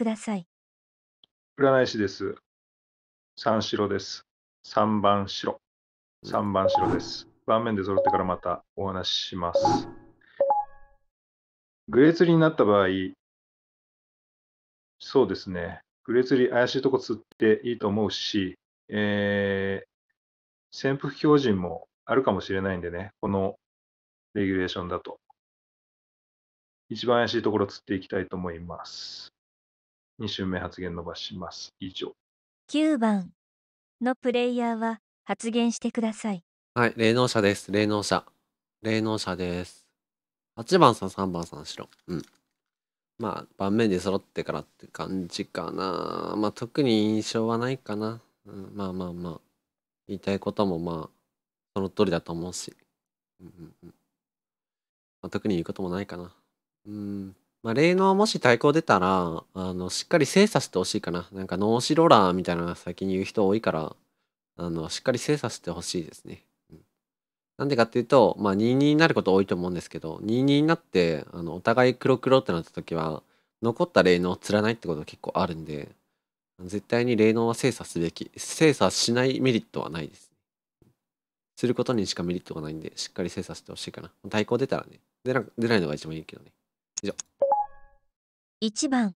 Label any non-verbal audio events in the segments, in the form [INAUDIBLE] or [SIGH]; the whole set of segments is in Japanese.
ください。占い師です。三四郎です。三番白。三番白です。盤面で揃ってからまたお話しします。グレー釣りになった場合、そうですね。グレー釣り怪しいとこ釣っていいと思うし、えー、潜伏標準もあるかもしれないんでね、このレギュレーションだと。一番怪しいところ釣っていきたいと思います。2周目発言伸ばします。以上。9番のプレイヤーは発言してください。はい、霊能者です。霊能者。霊能者です。8番さん、3番さん、しろうん。まあ、盤面で揃ってからって感じかな。まあ、特に印象はないかな。うん、まあまあまあ。言いたいこともまあ、その通りだと思うし。うんうんうん。まあ、特に言うこともないかな。うん。まあ、霊能もし対抗出たら、あの、しっかり精査してほしいかな。なんか、脳死ローラーみたいなのが先に言う人多いから、あの、しっかり精査してほしいですね。うん、なんでかっていうと、まあ、22になること多いと思うんですけど、22になって、あの、お互い黒黒ってなった時は、残った霊能を釣らないってこと結構あるんで、絶対に霊能は精査すべき、精査しないメリットはないです。することにしかメリットがないんで、しっかり精査してほしいかな。対抗出たらね、出な出ないのが一番いいけどね。以上。1番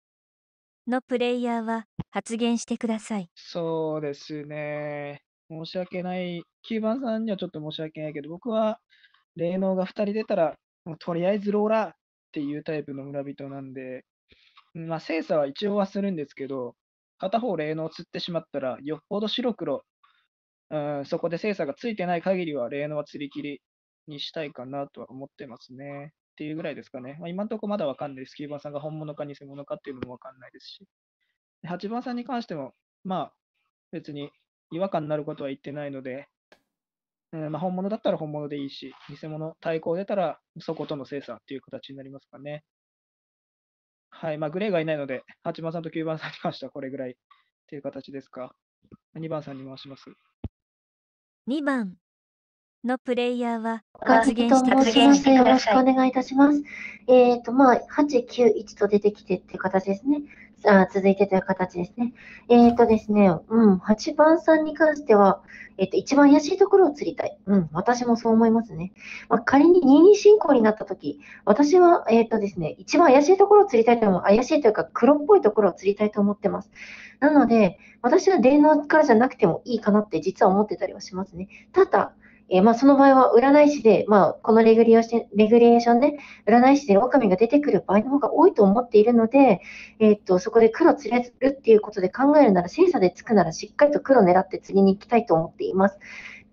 のプレイヤーは発言してください。そうですね。申し訳ない。9番さんにはちょっと申し訳ないけど、僕は霊能が2人出たら、もうとりあえずローラーっていうタイプの村人なんで、まあ、精査は一応はするんですけど、片方霊能を釣ってしまったら、よっぽど白黒、うん、そこで精査がついてない限りは霊能は釣り切りにしたいかなとは思ってますね。っていうぐらいですかね。まあ、今のところまだわかんないです。9番さんが本物か偽物かっていうのもわかんないですし。8番さんに関しても、まあ、別に違和感になることは言ってないので、うんまあ、本物だったら本物でいいし、偽物、対抗出たらそことの精査っていう形になりますかね。はい、まあ、グレーがいないので、8番さんと9番さんに関してはこれぐらいっていう形ですか。2番さんに回します。2番、のプレイヤーは発言して申しますよろしくお願いいたします。えっ、ー、と、まあ、8、9、1と出てきてっていう形ですね。あ続いてという形ですね。えっ、ー、とですね、うん、8番さんに関しては、えっ、ー、と、一番怪しいところを釣りたい。うん、私もそう思いますね。まあ、仮に任意進行になったとき、私は、えっ、ー、とですね、一番怪しいところを釣りたいと思う。怪しいというか、黒っぽいところを釣りたいと思ってます。なので、私は電脳からじゃなくてもいいかなって実は思ってたりはしますね。ただ、えー、まあ、その場合は占い師で、まあ、このレギュレーションレギュレーションで、占い師で狼が出てくる場合の方が多いと思っているので、えー、っとそこで黒釣れるっていうことで考えるなら、精査でつくならしっかりと黒狙って釣りに行きたいと思っています。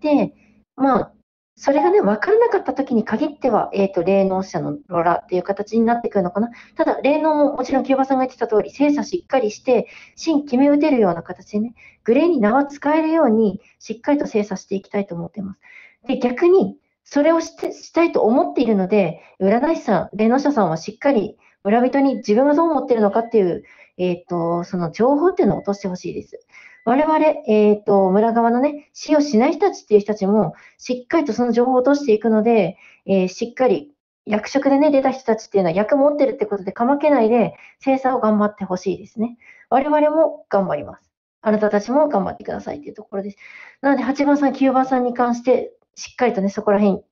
で、まあ、それがね、分からなかった時に限っては、えっ、ー、と、霊能者のロラっていう形になってくるのかな。ただ、霊能ももちろん、キューバさんが言ってた通り、精査しっかりして、芯決め打てるような形でね、グレーに名は使えるように、しっかりと精査していきたいと思っています。で、逆に、それをしてしたいと思っているので、占い師さん、霊能者さんはしっかり村人に自分がどう思ってるのかっていう、えっ、ー、と、その情報っていうのを落としてほしいです。我々、えっ、ー、と、村側のね、使用しない人たちっていう人たちも、しっかりとその情報を落としていくので、えー、しっかり役職でね、出た人たちっていうのは役持ってるってことでかまけないで、精査を頑張ってほしいですね。我々も頑張ります。あなたたちも頑張ってくださいっていうところです。なので、8番さん、9番さんに関して、しっかりとね、そこら辺、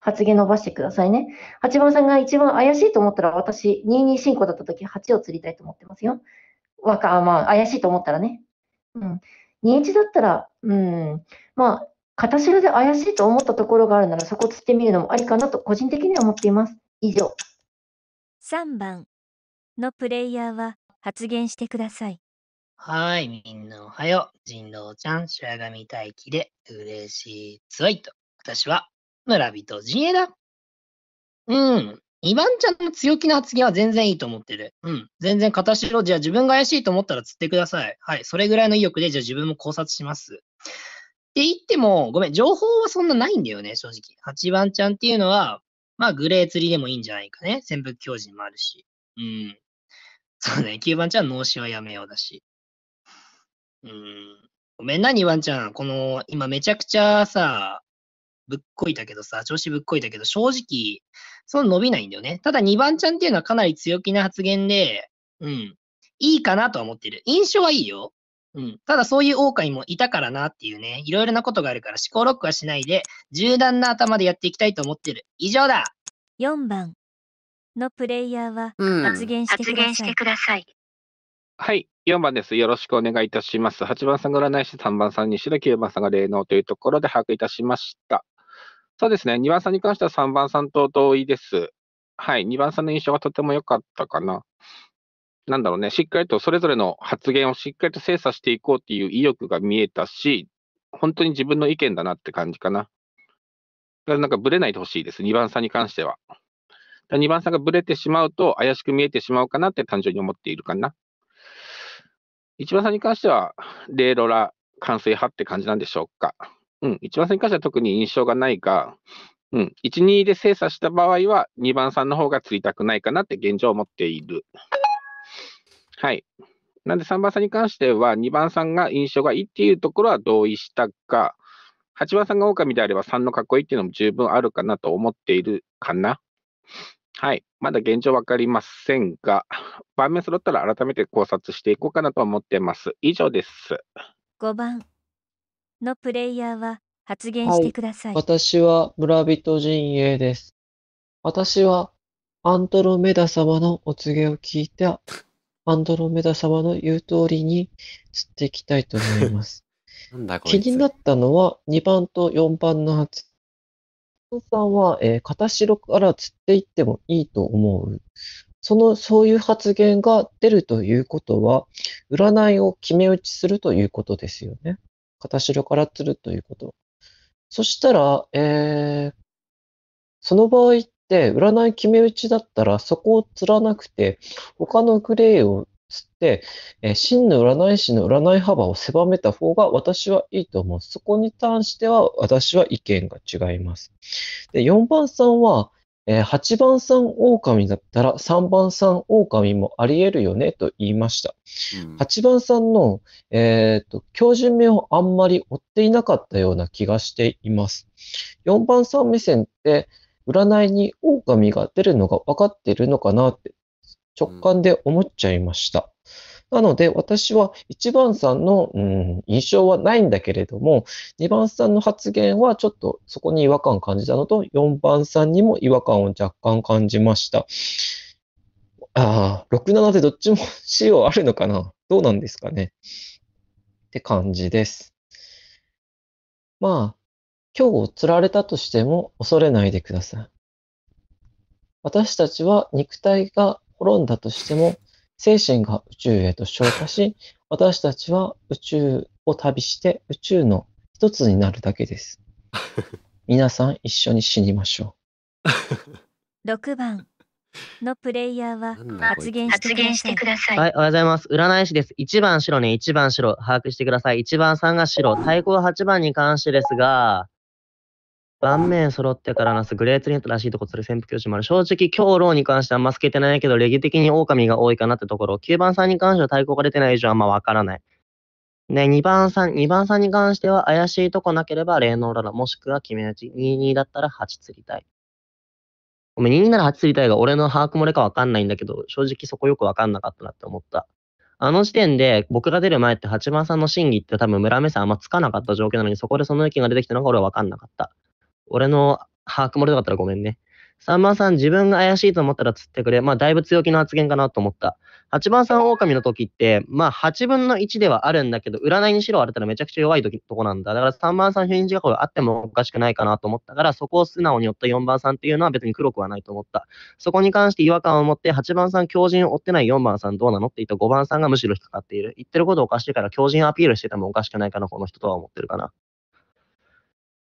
発言伸ばしてくださいね。8番さんが一番怪しいと思ったら、私、22進行だった時、8を釣りたいと思ってますよ。わか、まあ、怪しいと思ったらね。うん。21だったら、うん、まあ、片白で怪しいと思ったところがあるなら、そこ釣ってみるのもありかなと、個人的には思っています。以上。3番のプレイヤーは発言してください。はい、みんなおはよう。人狼ちゃん、白髪大輝で嬉しいつわいと。私は、村人陣営だ。うん。2番ちゃんの強気な発言は全然いいと思ってる。うん。全然片白。じゃあ自分が怪しいと思ったら釣ってください。はい。それぐらいの意欲で、じゃあ自分も考察します。って言っても、ごめん、情報はそんなないんだよね、正直。8番ちゃんっていうのは、まあ、グレー釣りでもいいんじゃないかね。潜伏教授もあるし。うん。そうね、9番ちゃん、脳死はやめようだし。うん。ごめんな、2番ちゃん。この、今めちゃくちゃさ、ぶっこいたけどさ、調子ぶっこいたけど、正直、その伸びないんだよね。ただ2番ちゃんっていうのはかなり強気な発言で、うん、いいかなとは思ってる。印象はいいよ。うん。ただそういう狼もいたからなっていうね、いろいろなことがあるから思考ロックはしないで、柔軟な頭でやっていきたいと思ってる。以上だ !4 番のプレイヤーは発言してください。うん、発言してください。はい、4番です。よろしくお願いいたします。8番さんが占い師、3番さんにしろ、9番さんが霊能というところで把握いたしました。そうですね、2番さんに関しては3番さんと同意です。はい、2番さんの印象がとても良かったかな。なんだろうね、しっかりとそれぞれの発言をしっかりと精査していこうっていう意欲が見えたし、本当に自分の意見だなって感じかな。なんかぶれないでほしいです、2番さんに関しては。2番さんがぶれてしまうと怪しく見えてしまうかなって単純に思っているかな。1番さんに関しては、レイロラ、完成派って感じなんでしょうか。うん、1番線に関しては特に印象がないが、うん、1、2で精査した場合は、2番さんの方が釣りたくないかなって現状を持っている。はい。なんで3番さんに関しては、2番さんが印象がいいっていうところは同意したが、8番さんが狼であれば3のかっこいいっていうのも十分あるかなと思っているかな。はい。まだ現状わかりませんが、盤面揃ったら改めて考察していこうかなと思ってます。以上です。5番。のプレイヤーは発言してください。私は村人陣営です。私はアンドロメダ様のお告げを聞いて、アンドロメダ様の言う通りに釣っていきたいと思います。[LAUGHS] なんだこ気いつ。になったのは2番と4番の発。言。さんは、えー片白から釣っていってもいいと思う。その、そういう発言が出るということは、占いを決め打ちするということですよね。片白から釣るということ。そしたら、えー、その場合って、占い決め打ちだったら、そこを釣らなくて、他のグレーを釣って、えー、真の占い師の占い幅を狭めた方が私はいいと思う。そこに関しては私は意見が違います。で、4番さんは、えー、8番さん狼だったら3番さん狼もあり得るよねと言いました。うん、8番さんの、えーと、名をあんまり追っていなかったような気がしています。4番さん目線って占いに狼が出るのが分かっているのかなって直感で思っちゃいました。うんなので、私は1番さんの、うん、印象はないんだけれども、2番さんの発言はちょっとそこに違和感を感じたのと、4番さんにも違和感を若干感じました。ああ、67でどっちも仕 [LAUGHS] 様あるのかなどうなんですかねって感じです。まあ、今日釣られたとしても恐れないでください。私たちは肉体が滅んだとしても精神が宇宙へと昇華し、私たちは宇宙を旅して宇宙の一つになるだけです。[LAUGHS] 皆さん一緒に死にましょう。6番のプレイヤーは発言してください。はい、おはようございます。占い師です。1番白ね、1番白、把握してください。1番3が白、太鼓8番に関してですが、盤面揃ってからなすグレーツリントらしいとこつる潜伏教師もある。正直、今日ローに関してはあんま透けてないけど、レギ的に狼が多いかなってところ。9番さんに関しては対抗が出てない以上あんまわからない。ね、2番さん、2番さんに関しては怪しいとこなければ霊能ララ、もしくは決め打ち。22だったら8釣りたい。おめ22なら8釣りたいが俺の把握漏れかわかんないんだけど、正直そこよくわかんなかったなって思った。あの時点で僕が出る前って8番さんの審議って多分村目さんあんまつかなかった状況なのに、そこでその意見が出てきたのが俺はわかんなかった。俺の把握もなかったらごめんね。3番さん、自分が怪しいと思ったら釣ってくれ。まあ、だいぶ強気の発言かなと思った。8番さん、狼の時って、まあ、8分の1ではあるんだけど、占いにしろあれたらめちゃくちゃ弱い時とこなんだ。だから3番さん、返事がこれあってもおかしくないかなと思ったから、そこを素直に追った4番さんっていうのは別に黒くはないと思った。そこに関して違和感を持って、8番さん、狂人を追ってない4番さんどうなのって言った5番さんがむしろ引っかかっている。言ってることおかしいから、狂人アピールしててもおかしくないかな、この人とは思ってるかな。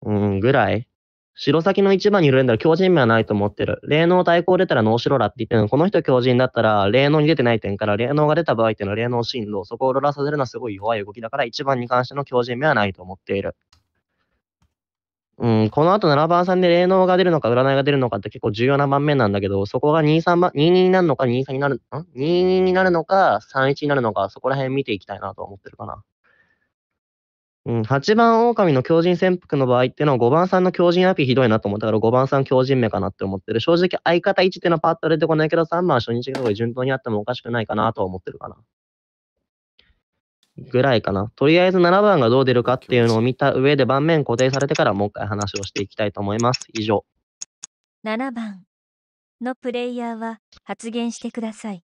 うん、ぐらい。白崎の一番にいるんだら強人名はないと思ってる。霊能対抗出たら脳白らって言ってるの。この人強人だったら、霊能に出てない点から、霊能が出た場合っていうのは霊能進路、そこをロラさせるのはすごい弱い動きだから、一番に関しての強人名はないと思っている。うん、この後7番さんで霊能が出るのか占いが出るのかって結構重要な盤面なんだけど、そこが2三番、2になるのか23になる、ん ?22 になるのか31になるのか、そこら辺見ていきたいなと思ってるかな。うん、8番狼の狂人潜伏の場合っていうのは5番さんの狂人アピひどいなと思ったから5番さん狂人目かなって思ってる。正直相方1っていうのはパッと出てこないけど3番初日がこ順当にあってもおかしくないかなとは思ってるかな。ぐらいかな。とりあえず7番がどう出るかっていうのを見た上で盤面固定されてからもう一回話をしていきたいと思います。以上。7番のプレイヤーは発言してください。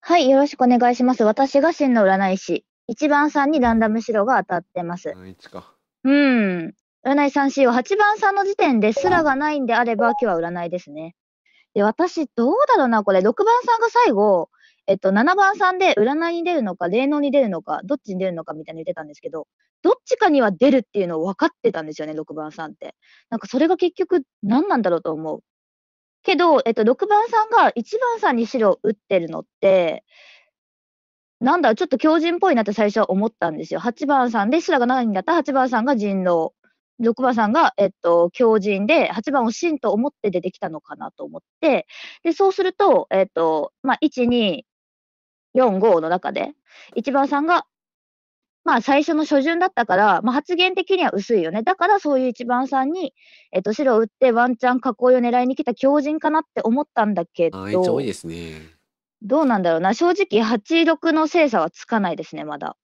はい、よろしくお願いします。私が真の占い師、1番さんにランダム白が当たってます。か。うん。占い三 c は8番さんの時点ですらがないんであれば、今日は占いですね。で、私、どうだろうな、これ。6番さんが最後、えっと、7番さんで占いに出るのか、霊能に出るのか、どっちに出るのかみたいに言ってたんですけど、どっちかには出るっていうのを分かってたんですよね、6番さんって。なんかそれが結局何なんだろうと思う。けど、えっと、6番さんが1番さんに白を打ってるのって、なんだちょっと狂人っぽいなって最初は思ったんですよ。8番さんで、スラがないんだったら8番さんが人狼。6番さんが、えっと、狂人で、8番を真と思って出てきたのかなと思って、で、そうすると、えっと、まあ、1、2、4、5の中で、1番さんが、まあ、最初の初順だったから、まあ、発言的には薄いよね。だから、そういう1番さんに、えっと、白を打ってワンチャン囲いを狙いに来た狂人かなって思ったんだけど。あ、めっ多いですね。どうなんだろうな。正直、86の精査はつかないですね、まだ。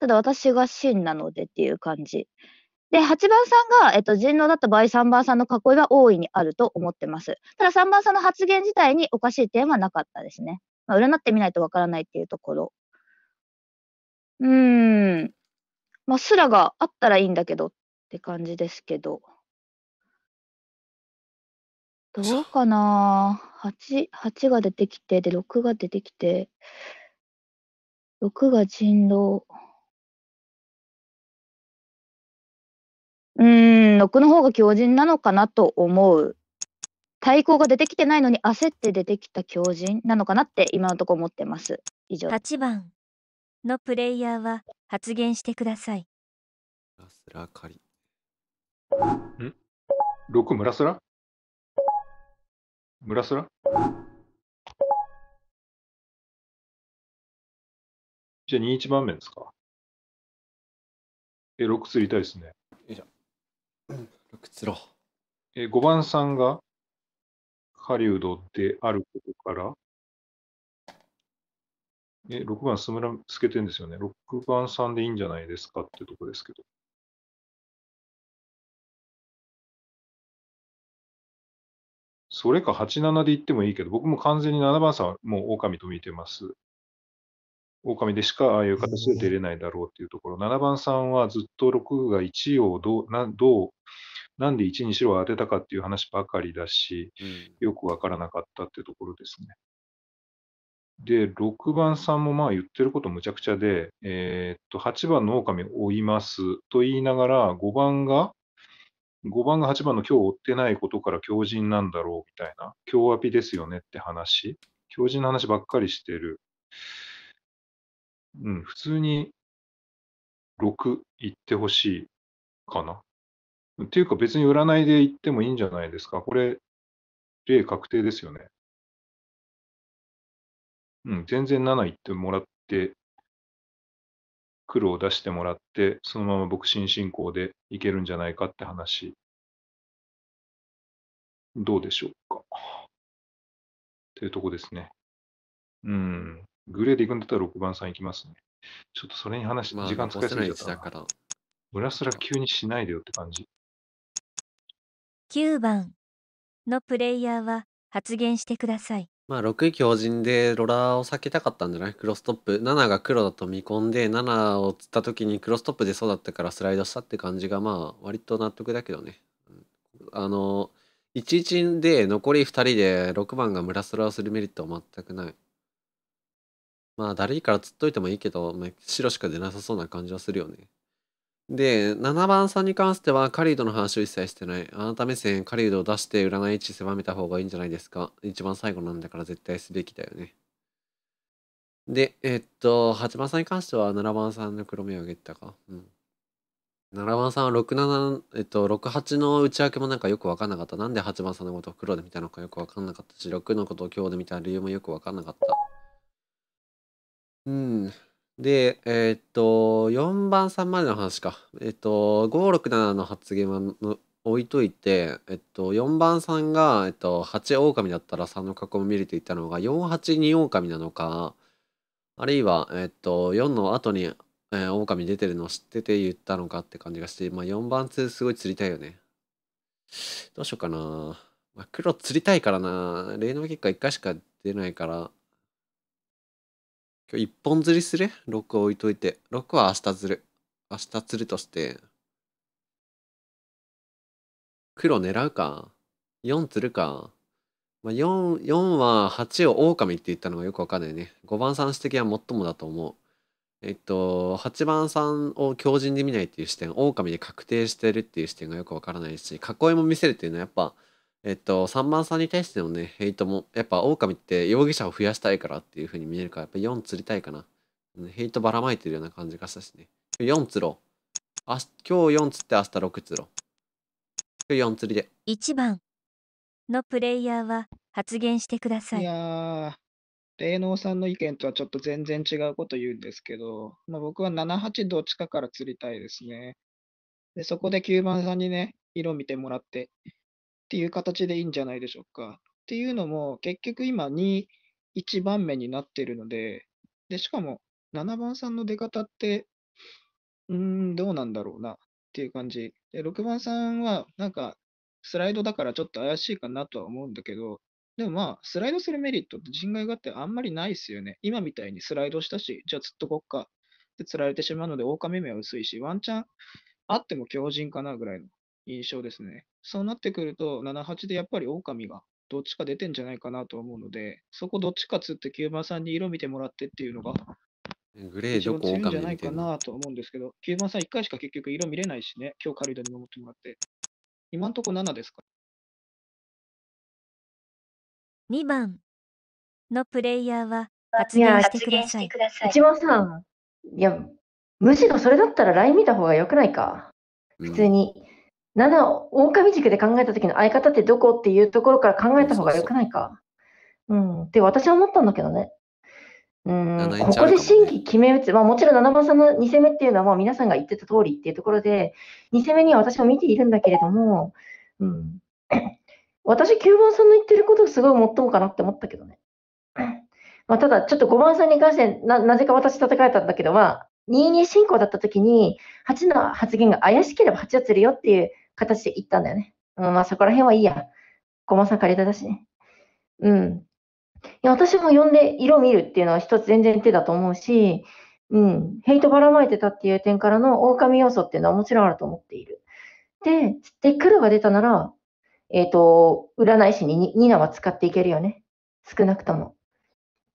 ただ私が真なのでっていう感じ。で、8番さんが、えっと、人狼だった場合、3番さんの囲いは大いにあると思ってます。ただ、3番さんの発言自体におかしい点はなかったですね。まあ、占ってみないとわからないっていうところ。うーん。まあ、すらがあったらいいんだけどって感じですけど。どうかな ?8、8が出てきて、で、6が出てきて、6が人狼。うーん、6の方が強靭なのかなと思う。対抗が出てきてないのに焦って出てきた強靭なのかなって今のところ思ってます。以上。8番のプレイヤーは発言してください。ラスラカリ。ん ?6 ムラスラムラスラじゃあ21番目ですか。え、6釣りたいですね。よいしょ。6釣ろう。え、5番さんが狩人であることから、え、6番、すむら、透けてんですよね。6番さんでいいんじゃないですかってとこですけど。それか87で言ってもいいけど、僕も完全に7番さんはもう狼と見てます。狼でしかああいう形で出れないだろうっていうところ、7番さんはずっと6が1をどうなどう、なんで1に白を当てたかっていう話ばかりだし、よくわからなかったっていうところですね。で、6番さんもまあ言ってることむちゃくちゃで、えー、っと、8番の狼を追いますと言いながら、5番が5番が8番の今日追ってないことから強靭なんだろうみたいな、強アピですよねって話、強靭の話ばっかりしてる。うん、普通に6いってほしいかな。っていうか別に占いで言ってもいいんじゃないですか。これ、例確定ですよね。うん、全然7いってもらって黒を出してもらって、そのまま僕新進行でいけるんじゃないかって話、どうでしょうか。っていうとこですね。うん。グレーで行くんだったら6番さん行きますね。ちょっとそれに話、まあ、時間使いすぎちゃったな。むラスラ急にしないでよって感じ。9番のプレイヤーは発言してください。まあ、6強靭でロラーを避けたかったんじゃないクロストップ。7が黒だと見込んで、7を釣った時にクロストップでそうだったからスライドしたって感じが、まあ、割と納得だけどね。あの、11で残り2人で6番がムラスラをするメリットは全くない。まあ、だるいから釣っといてもいいけど、まあ、白しか出なさそうな感じはするよね。で、7番さんに関しては、カリードの話を一切してない。あなた目線、カリードを出して占い位置狭めた方がいいんじゃないですか。一番最後なんだから絶対すべきだよね。で、えっと、8番さんに関しては、7番さんの黒目を上げたか。うん。7番さんは67、えっと、68の内訳もなんかよくわかんなかった。なんで8番さんのことを黒で見たのかよくわかんなかったし、6のことを今日で見た理由もよくわかんなかった。うん。で、えー、っと、4番3までの話か。えー、っと、567の発言は置いといて、えっと、4番3が、えっと、8狼だったら3の囲み見れていたのが、482狼なのか、あるいは、えっと、4の後に、えー、狼出てるのを知ってて言ったのかって感じがして、まあ、4番2すごい釣りたいよね。どうしようかな。まあ、黒釣りたいからな。例の結果1回しか出ないから、今日一本釣りする ?6 置いといて。6は明日釣る。明日釣るとして。黒狙うか。4釣るか。まあ、4、4は8を狼って言ったのがよくわかんないね。5番さん指摘は最もだと思う。えっと、8番さんを強靭で見ないっていう視点、狼で確定してるっていう視点がよくわからないし、囲いも見せるっていうのはやっぱ、えっと、3番さんに対してのね、ヘイトも、やっぱ狼って容疑者を増やしたいからっていう風に見えるから、やっぱ4釣りたいかな。ヘイトばらまいてるような感じがしたしね。4釣ろう。今日4釣って明日6釣ろう。今日4釣りで。1番のプレイヤーは発言してください。いやー、霊能さんの意見とはちょっと全然違うこと言うんですけど、まあ、僕は7、8どっちかから釣りたいですね。で、そこで9番さんにね、色見てもらって、っていう形でいいんじゃないでしょうか。っていうのも、結局今2、1番目になってるので、で、しかも7番さんの出方って、うーん、どうなんだろうなっていう感じ。で、6番さんは、なんか、スライドだからちょっと怪しいかなとは思うんだけど、でもまあ、スライドするメリットって人外があってあんまりないですよね。今みたいにスライドしたし、じゃあ釣っとこっかって釣られてしまうので、狼目は薄いし、ワンチャンあっても強靭かなぐらいの印象ですね。そうなってくると、7、8でやっぱり狼がどっちか出てんじゃないかなと思うので、そこどっちかつって9番さんに色見てもらってっていうのが、グレーどこ狼じゃないかなと思うんですけど、9番さん1回しか結局色見れないしね、今日カリドに守ってもらって。今んとこ7ですか。2番のプレイヤーは発言してください。一番さん、いや、むしろそれだったら LINE 見た方がよくないか。普通に。うん7、狼軸で考えた時の相方ってどこっていうところから考えた方がよくないか。うん。って私は思ったんだけどね。うん、ここで新規決め打つ、まあ、もちろん7番さんの2戦目っていうのはもう皆さんが言ってた通りっていうところで、2戦目には私も見ているんだけれども、うん、[COUGHS] 私、9番さんの言ってることすごい最もかなって思ったけどね。[COUGHS] まあ、ただ、ちょっと5番さんに関してな、なぜか私戦えたんだけど、まあ、22進行だった時に、8の発言が怪しければ8を釣るよっていう形で行ったんだよね。うん、まあそこら辺はいいや。駒さん借りただしね。うん。いや私も呼んで色見るっていうのは一つ全然手だと思うし、うん、ヘイトばらまいてたっていう点からの狼要素っていうのはもちろんあると思っている。で、って黒が出たなら、えっ、ー、と、占い師にニナは使っていけるよね。少なくとも。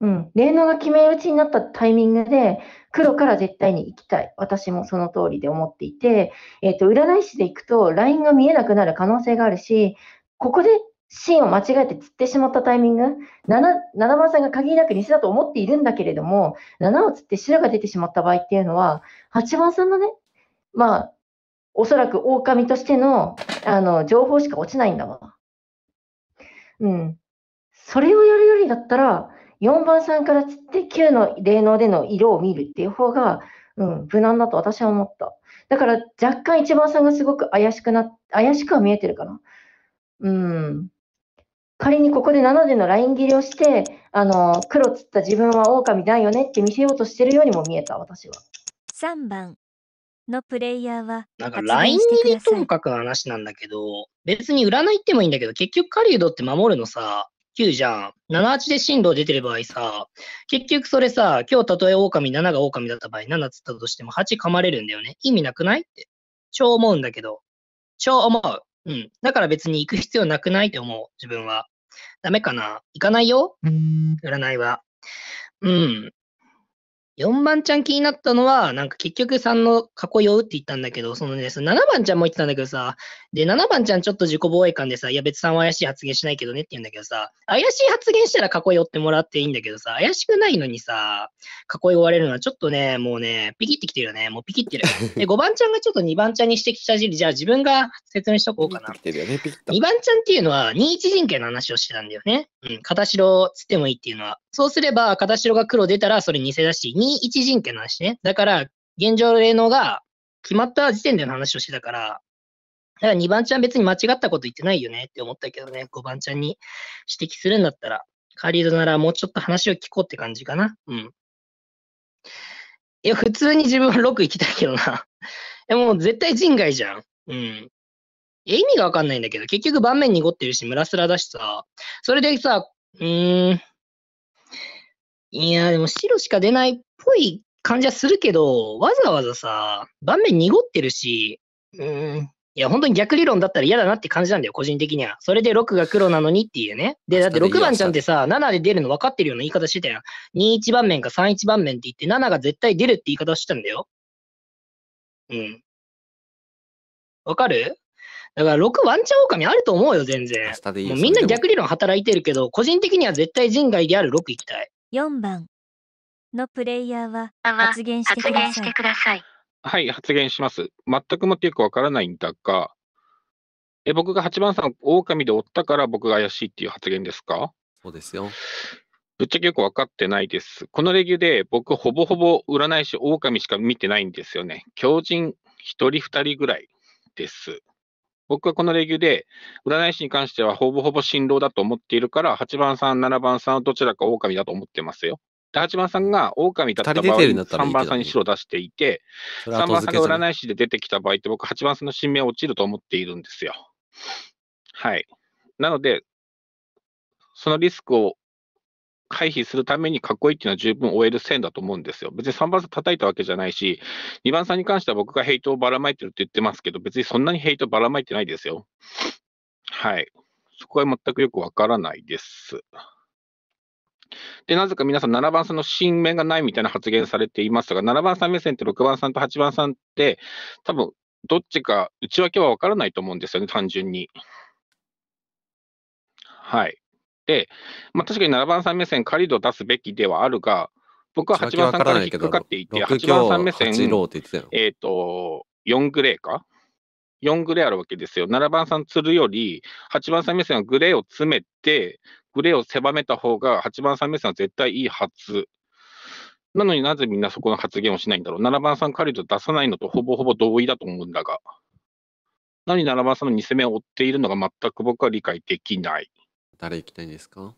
うん。霊能が決め打ちになったタイミングで、黒から絶対に行きたい。私もその通りで思っていて、えっ、ー、と、占い師で行くと、ラインが見えなくなる可能性があるし、ここで芯を間違えて釣ってしまったタイミング、7, 7番さんが限りなく偽だと思っているんだけれども、7を釣って白が出てしまった場合っていうのは、8番さんのね、まあ、おそらく狼としてのあの情報しか落ちないんだわ。うん。それをやるよりだったら、4番さんからつって9の霊能での色を見るっていう方が、うん、無難だと私は思った。だから若干1番さんがすごく怪しくな、怪しくは見えてるかな。うん。仮にここで7でのライン切りをして、あの、黒つった自分は狼だよねって見せようとしてるようにも見えた、私は。3番のプレイヤーは。なんかライン切りともかく話なんだけど、別に占いってもいいんだけど、結局狩人って守るのさ、9じゃん。78で震度出てる場合さ、結局それさ、今日たとえ狼7が狼だった場合、7つったとしても8噛まれるんだよね。意味なくないって。超思うんだけど。超思う。うん。だから別に行く必要なくないって思う、自分は。ダメかな行かないよ占いは。うん。4番ちゃん気になったのは、なんか結局3の囲いを打って言ったんだけど、そのね、その7番ちゃんも言ってたんだけどさ、で、7番ちゃんちょっと自己防衛感でさ、いや別さんは怪しい発言しないけどねって言うんだけどさ、怪しい発言したら囲い追ってもらっていいんだけどさ、怪しくないのにさ、囲い追われるのはちょっとね、もうね、ピキってきてるよね。もうピキってる。で、5 [LAUGHS] 番ちゃんがちょっと2番ちゃんに指摘したじり、じゃあ自分が説明しとこうかな。ピキてるよね、2番ちゃんっていうのは、2一陣形の話をしてたんだよね。うん、片白つってもいいっていうのは。そうすれば、片白が黒出たら、それ偽だし、21人権の話ね。だから、現状霊能が決まった時点での話をしてたから、だから2番ちゃん別に間違ったこと言ってないよねって思ったけどね、5番ちゃんに指摘するんだったら、カリードならもうちょっと話を聞こうって感じかな。うん。いや、普通に自分は6行きたいけどな。で [LAUGHS] もう絶対人外じゃん。うん。意味がわかんないんだけど、結局盤面濁ってるし、ムラスラだしさ、それでさ、うーん、いや、でも白しか出ないっぽい感じはするけど、わざわざさ、盤面濁ってるし、うん、いや、本当に逆理論だったら嫌だなって感じなんだよ、個人的には。それで6が黒なのにっていうね。で、だって6番ちゃんってさ、7で出るの分かってるような言い方してたよ。21番面か31番面って言って、7が絶対出るって言い方してたんだよ。うん。わかるだから6ワンチャン狼あると思うよ、全然。もうみんな逆理論働いてるけど、個人的には絶対人外である6行きたい。4番のプレイヤーは発言してください。はい、発言します。全くもってよくわからないんだが、え僕が8番さんを狼で追ったから僕が怪しいっていう発言ですかそうですよ。ぶっちゃけよく分かってないです。このレギュで僕ほぼほぼ占い師狼しか見てないんですよね。狂人1人2人ぐらいです。僕はこのレギューで、占い師に関してはほぼほぼ新郎だと思っているから、8番さん、7番さんはどちらか狼だと思ってますよ。で、8番さんが狼だった場合、3番さんに白を出していて、3番さんが占い師で出てきた場合って、僕、8番さんの新名落ちると思っているんですよ。はい。なので、そのリスクを回避するためにかっこいいっていうのは十分終える線だと思うんですよ。別に3番さん叩いたわけじゃないし、2番さんに関しては僕がヘイトをばらまいてるって言ってますけど、別にそんなにヘイトばらまいてないですよ。はい。そこは全くよくわからないです。で、なぜか皆さん、7番さんの新面がないみたいな発言されていますが、7番さん目線って6番さんと8番さんって、多分どっちか内訳は分からないと思うんですよね、単純に。はい。、まあ、確かに7番さん目線、狩り度出すべきではあるが、僕は8番さんから引っかかっていて、8番さん目線、えっ、ー、と、4グレーか ?4 グレーあるわけですよ。7番さん釣るより、8番さん目線はグレーを詰めて、グレーを狭めた方が、8番さん目線は絶対いいはず。なのになぜみんなそこの発言をしないんだろう。7番さん狩り度出さないのとほぼほぼ同意だと思うんだが。何7番さんの2攻めを追っているのが全く僕は理解できない。誰行きたいんですか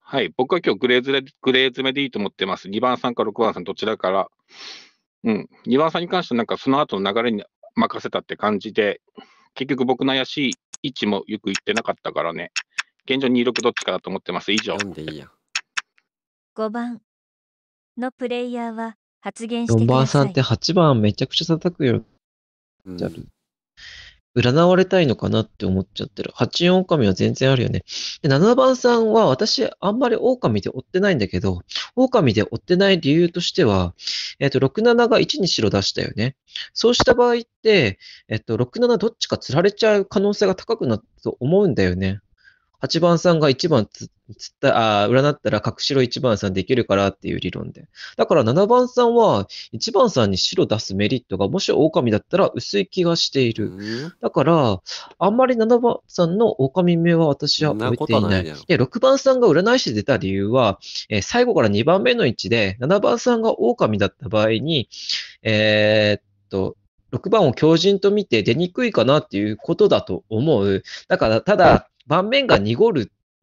はい、僕は今日グレーズグレー詰めでいいと思ってます。2番さんか6番さん、どちらから。うん、2番さんに関しては、なんかその後の流れに任せたって感じで、結局僕の怪しい位置もよく言ってなかったからね。現状26どっちかだと思ってます。以上。読んでいいや。5番のプレイヤーは発言してください。4番さんって8番めちゃくちゃ叩くよ。うん、占われたいのかなって思っちゃってる。八狼は全然あるよね。で7番さんは私あんまり狼で追ってないんだけど、狼で追ってない理由としては、えっ、と、67が1に白出したよね。そうした場合って、えっ、と、67どっちか釣られちゃう可能性が高くなると思うんだよね。8番さんが1番つつったあ占ったらし白1番さんできるからっていう理論で。だから7番さんは1番さんに白出すメリットがもし狼だったら薄い気がしている。だから、あんまり7番さんの狼目は私は覚えていない。ないで、6番さんが占い師で出た理由は、えー、最後から2番目の位置で7番さんが狼だった場合に、えー、っと、6番を強人と見て出にくいかなっていうことだと思う。だから、ただ、盤面が濁っ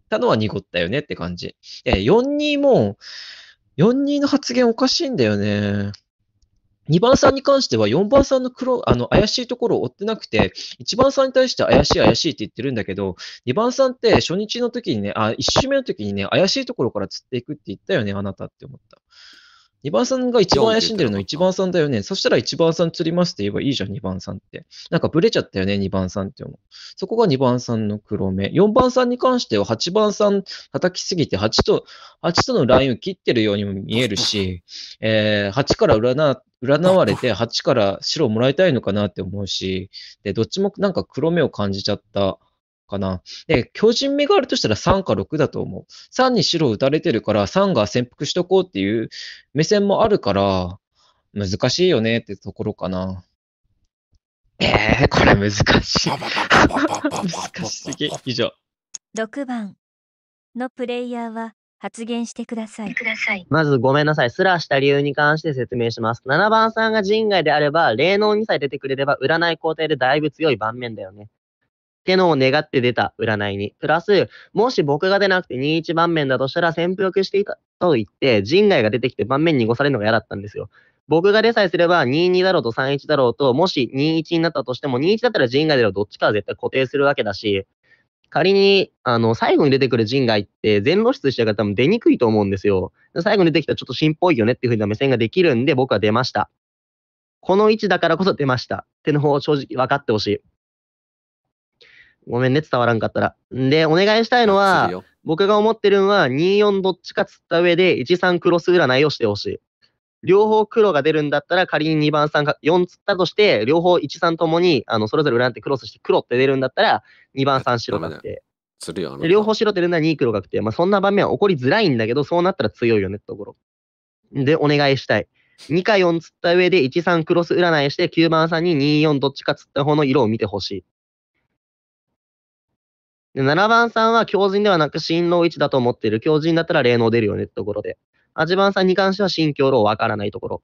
たのは濁ったよねって感じ。え、42も、42の発言おかしいんだよね。2番さんに関しては4番さんの黒、あの、怪しいところを追ってなくて、1番さんに対して怪しい怪しいって言ってるんだけど、2番さんって初日の時にね、あ、1周目の時にね、怪しいところから釣っていくって言ったよね、あなたって思った。2番さんが一番怪しんでるの1番さんだよね。そしたら1番さん釣りますって言えばいいじゃん、2番さんって。なんかブレちゃったよね、2番さんって思う。そこが2番さんの黒目。4番さんに関しては8番さん叩きすぎて8と、8とのラインを切ってるようにも見えるし、[LAUGHS] えー、8から占占われて8から白をもらいたいのかなって思うし、で、どっちもなんか黒目を感じちゃった。かな。で、巨人目があるとしたら3か6だと思う。3に白打たれてるから3が潜伏しとこうっていう目線もあるから、難しいよねってところかな。えー、これ難しい。難しすぎ。以上。6番のプレイヤーは発言してください。まずごめんなさい。すらした理由に関して説明します。7番さんが人外であれば、霊能2さえ出てくれれば、占い工程でだいぶ強い盤面だよね。ってのを願って出た占いに。プラス、もし僕が出なくて21番面だとしたら潜伏していたと言って、人外が出てきて盤面に濁されるのが嫌だったんですよ。僕が出さえすれば22だろうと31だろうと、もし21になったとしても、21だったら人外だろうどっちかは絶対固定するわけだし、仮に、あの、最後に出てくる人外って全露出した方も出にくいと思うんですよ。最後に出てきたらちょっと芯っぽいよねっていう風な目線ができるんで僕は出ました。この位置だからこそ出ました。っての方を正直分かってほしい。ごめんね、伝わらんかったら。で、お願いしたいのは、僕が思ってるのは、2-4どっちかつった上で、1-3クロス占いをしてほしい。両方黒が出るんだったら、仮に2番3 4つったとして、両方1、3ともに、あの、それぞれ占ってクロスして黒って出るんだったら、2番3白がって。るよ両方白って出るなら2黒って。まあ、そんな場面は起こりづらいんだけど、そうなったら強いよねってところ。で、お願いしたい。2か4つった上で、1、3クロス占いして、9番3に2、4どっちかつった方の色を見てほしい。で、7番さんは狂人ではなくの位置だと思っている。狂人だったら霊能出るよねってところで。8番さんに関しては心境論わからないところ。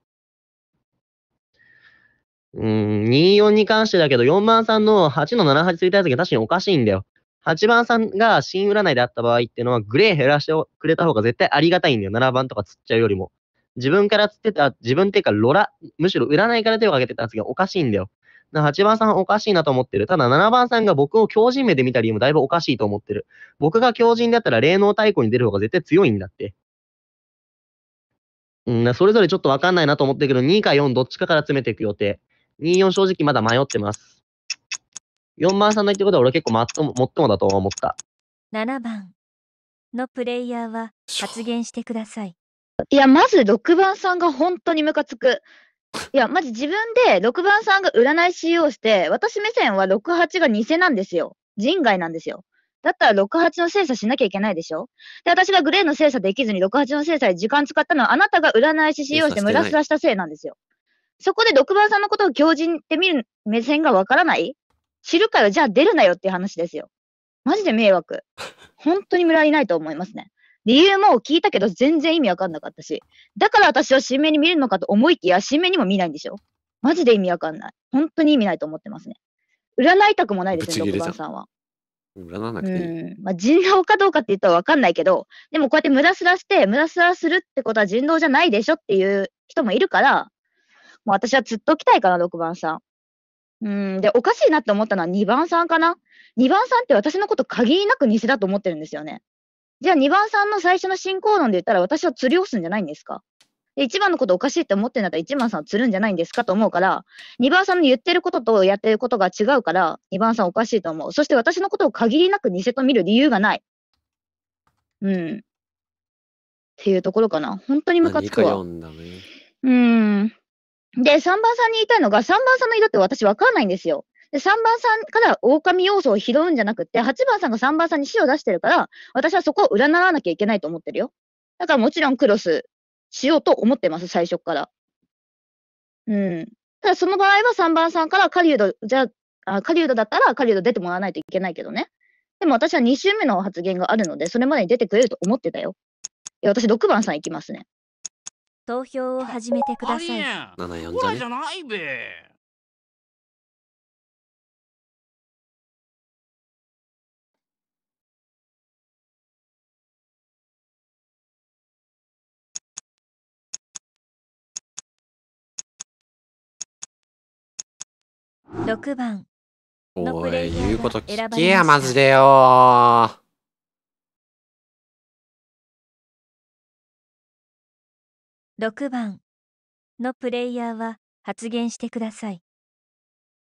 うん、24に関してだけど、4番さんの8の78ついたやつが確かにおかしいんだよ。8番さんが新占いであった場合っていうのは、グレー減らしてくれた方が絶対ありがたいんだよ。7番とか釣っちゃうよりも。自分から釣ってた、自分っていうか、ロラ、むしろ占いから手を挙げてたやつがおかしいんだよ。8番さんおかしいなと思ってる。ただ7番さんが僕を強人目で見た理由もだいぶおかしいと思ってる。僕が強人だったら霊能太鼓に出る方が絶対強いんだって。うん、それぞれちょっとわかんないなと思ってるけど、2か4どっちかから詰めていく予定。2、4正直まだ迷ってます。4番さんの言ってることは俺結構まっとも、もっともだと思った。7番のプレイヤーは発言してください。いや、まず6番さんが本当にムカつく。いや、まじ自分で6番さんが占いよ用して、私目線は68が偽なんですよ。人外なんですよ。だったら68の精査しなきゃいけないでしょで、私がグレーの精査できずに68の精査で時間使ったのは、あなたが占い師使用してムラスラしたせいなんですよ。そこで6番さんのことを強人って見る目線がわからない知るからじゃあ出るなよっていう話ですよ。マジで迷惑。本当にラいないと思いますね。理由も聞いたけど全然意味わかんなかったし。だから私は新名に見るのかと思いきや、新名にも見ないんでしょマジで意味わかんない。本当に意味ないと思ってますね。占いたくもないですね、6番さんは。占わなくていい。うんまあ、人狼かどうかって言ったらわかんないけど、でもこうやって無駄すらして、無駄すらするってことは人狼じゃないでしょっていう人もいるから、もう私はずっときたいかな、6番さん。うん、で、おかしいなって思ったのは2番さんかな。2番さんって私のこと限りなく偽だと思ってるんですよね。じゃあ2番さんの最初の進行論で言ったら私は釣りをすんじゃないんですかで、1番のことおかしいって思ってんだったら1番さん釣るんじゃないんですかと思うから、2番さんの言ってることとやってることが違うから、2番さんおかしいと思う。そして私のことを限りなく偽と見る理由がない。うん。っていうところかな。本当にムカつくわ。んね、うん。で、3番さんに言いたいのが、3番さんの言いだって私わかんないんですよ。で、3番さんから狼要素を拾うんじゃなくて、8番さんが3番さんに死を出してるから、私はそこを占わなきゃいけないと思ってるよ。だからもちろんクロスしようと思ってます、最初から。うん。ただその場合は3番さんから狩人、じゃあ、狩人だったら狩人出てもらわないといけないけどね。でも私は2周目の発言があるので、それまでに出てくれると思ってたよ。いや、私6番さん行きますね。投票を始めてください。7、4、ね、じゃないべ。6番おい言うこと聞けやマジでよ6番のプレイヤーは発言してください。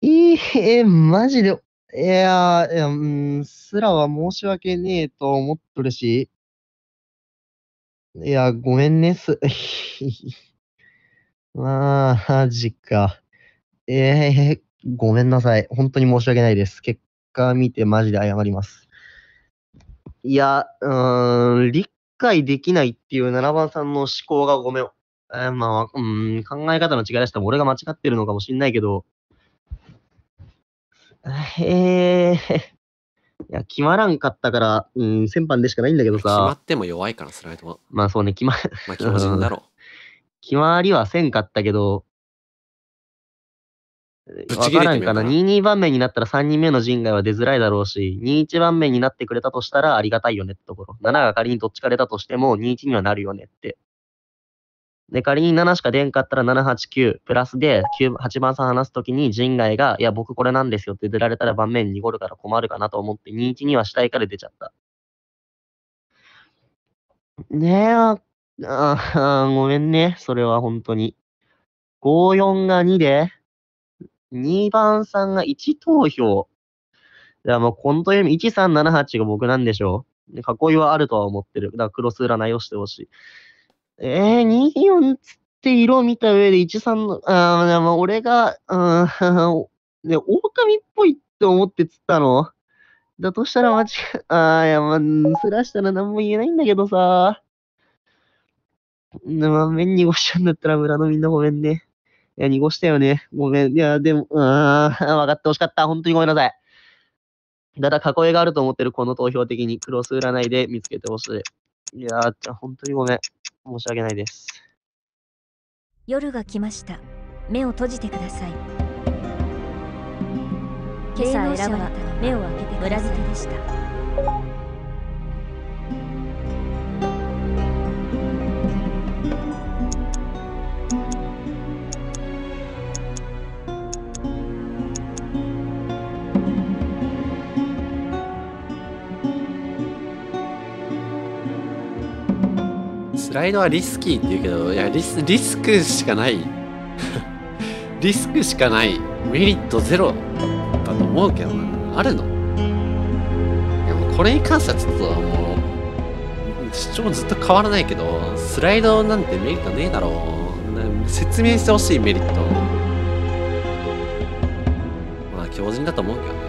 いいえ、マジで、いや、いやうん、すらは申し訳ねえと思っとるし、いや、ごめんねす。[LAUGHS] まあ、マジか。ええー、ごめんなさい。本当に申し訳ないです。結果見てマジで謝ります。いや、うーん、理解できないっていう7番さんの思考がごめん。えー、まあ、うん、考え方の違いでしたら俺が間違ってるのかもしんないけど、へえ。いや、決まらんかったから、うん、先般でしかないんだけどさ。決まっても弱いから、スライドは。まあそうね、決ま、まあ、だろう。決まりはせんかったけど、ぶち切れてみようかな。22番目になったら3人目の人外は出づらいだろうし、21番目になってくれたとしたらありがたいよねってところ。7が仮にどっちか出たとしても21にはなるよねって。で、仮に7しか出んかったら789プラスで9 8番さん話すときに人外が、いや、僕これなんですよって出られたら盤面濁るから困るかなと思って21にはしたいから出ちゃった。ねえ、ああ、ごめんね。それは本当に。54が2で、2番さんが1投票。いや、もう、このとみ1378が僕なんでしょう。囲いはあるとは思ってる。だからクロス占いをしてほしい。えー、24つって色見た上で13の、あでも俺が、うん、ね、[LAUGHS] 狼っぽいって思って釣ったのだとしたら間違、ああ、いや、まあ、すらしたら何も言えないんだけどさ。まあ、面にごしちゃんだったら村のみんなごめんね。いや、濁したよね。ごめん。いや、でも、うーん、分 [LAUGHS] かってほしかった。本当にごめんなさい。ただ、囲いがあると思ってるこの投票的にクロス占いで見つけてほしい。いやー、本当にごめん。申し訳ないです。夜が来ました。目を閉じてください。今朝選ばれた目を開けて村人でした。スライドはリスキーって言うけど、いや、リス、リスクしかない。[LAUGHS] リスクしかない。メリットゼロだと思うけどな。あるのもこれに関してはちょっともう、主張ずっと変わらないけど、スライドなんてメリットねえだろう。説明してほしいメリット。まあ、強靭だと思うけど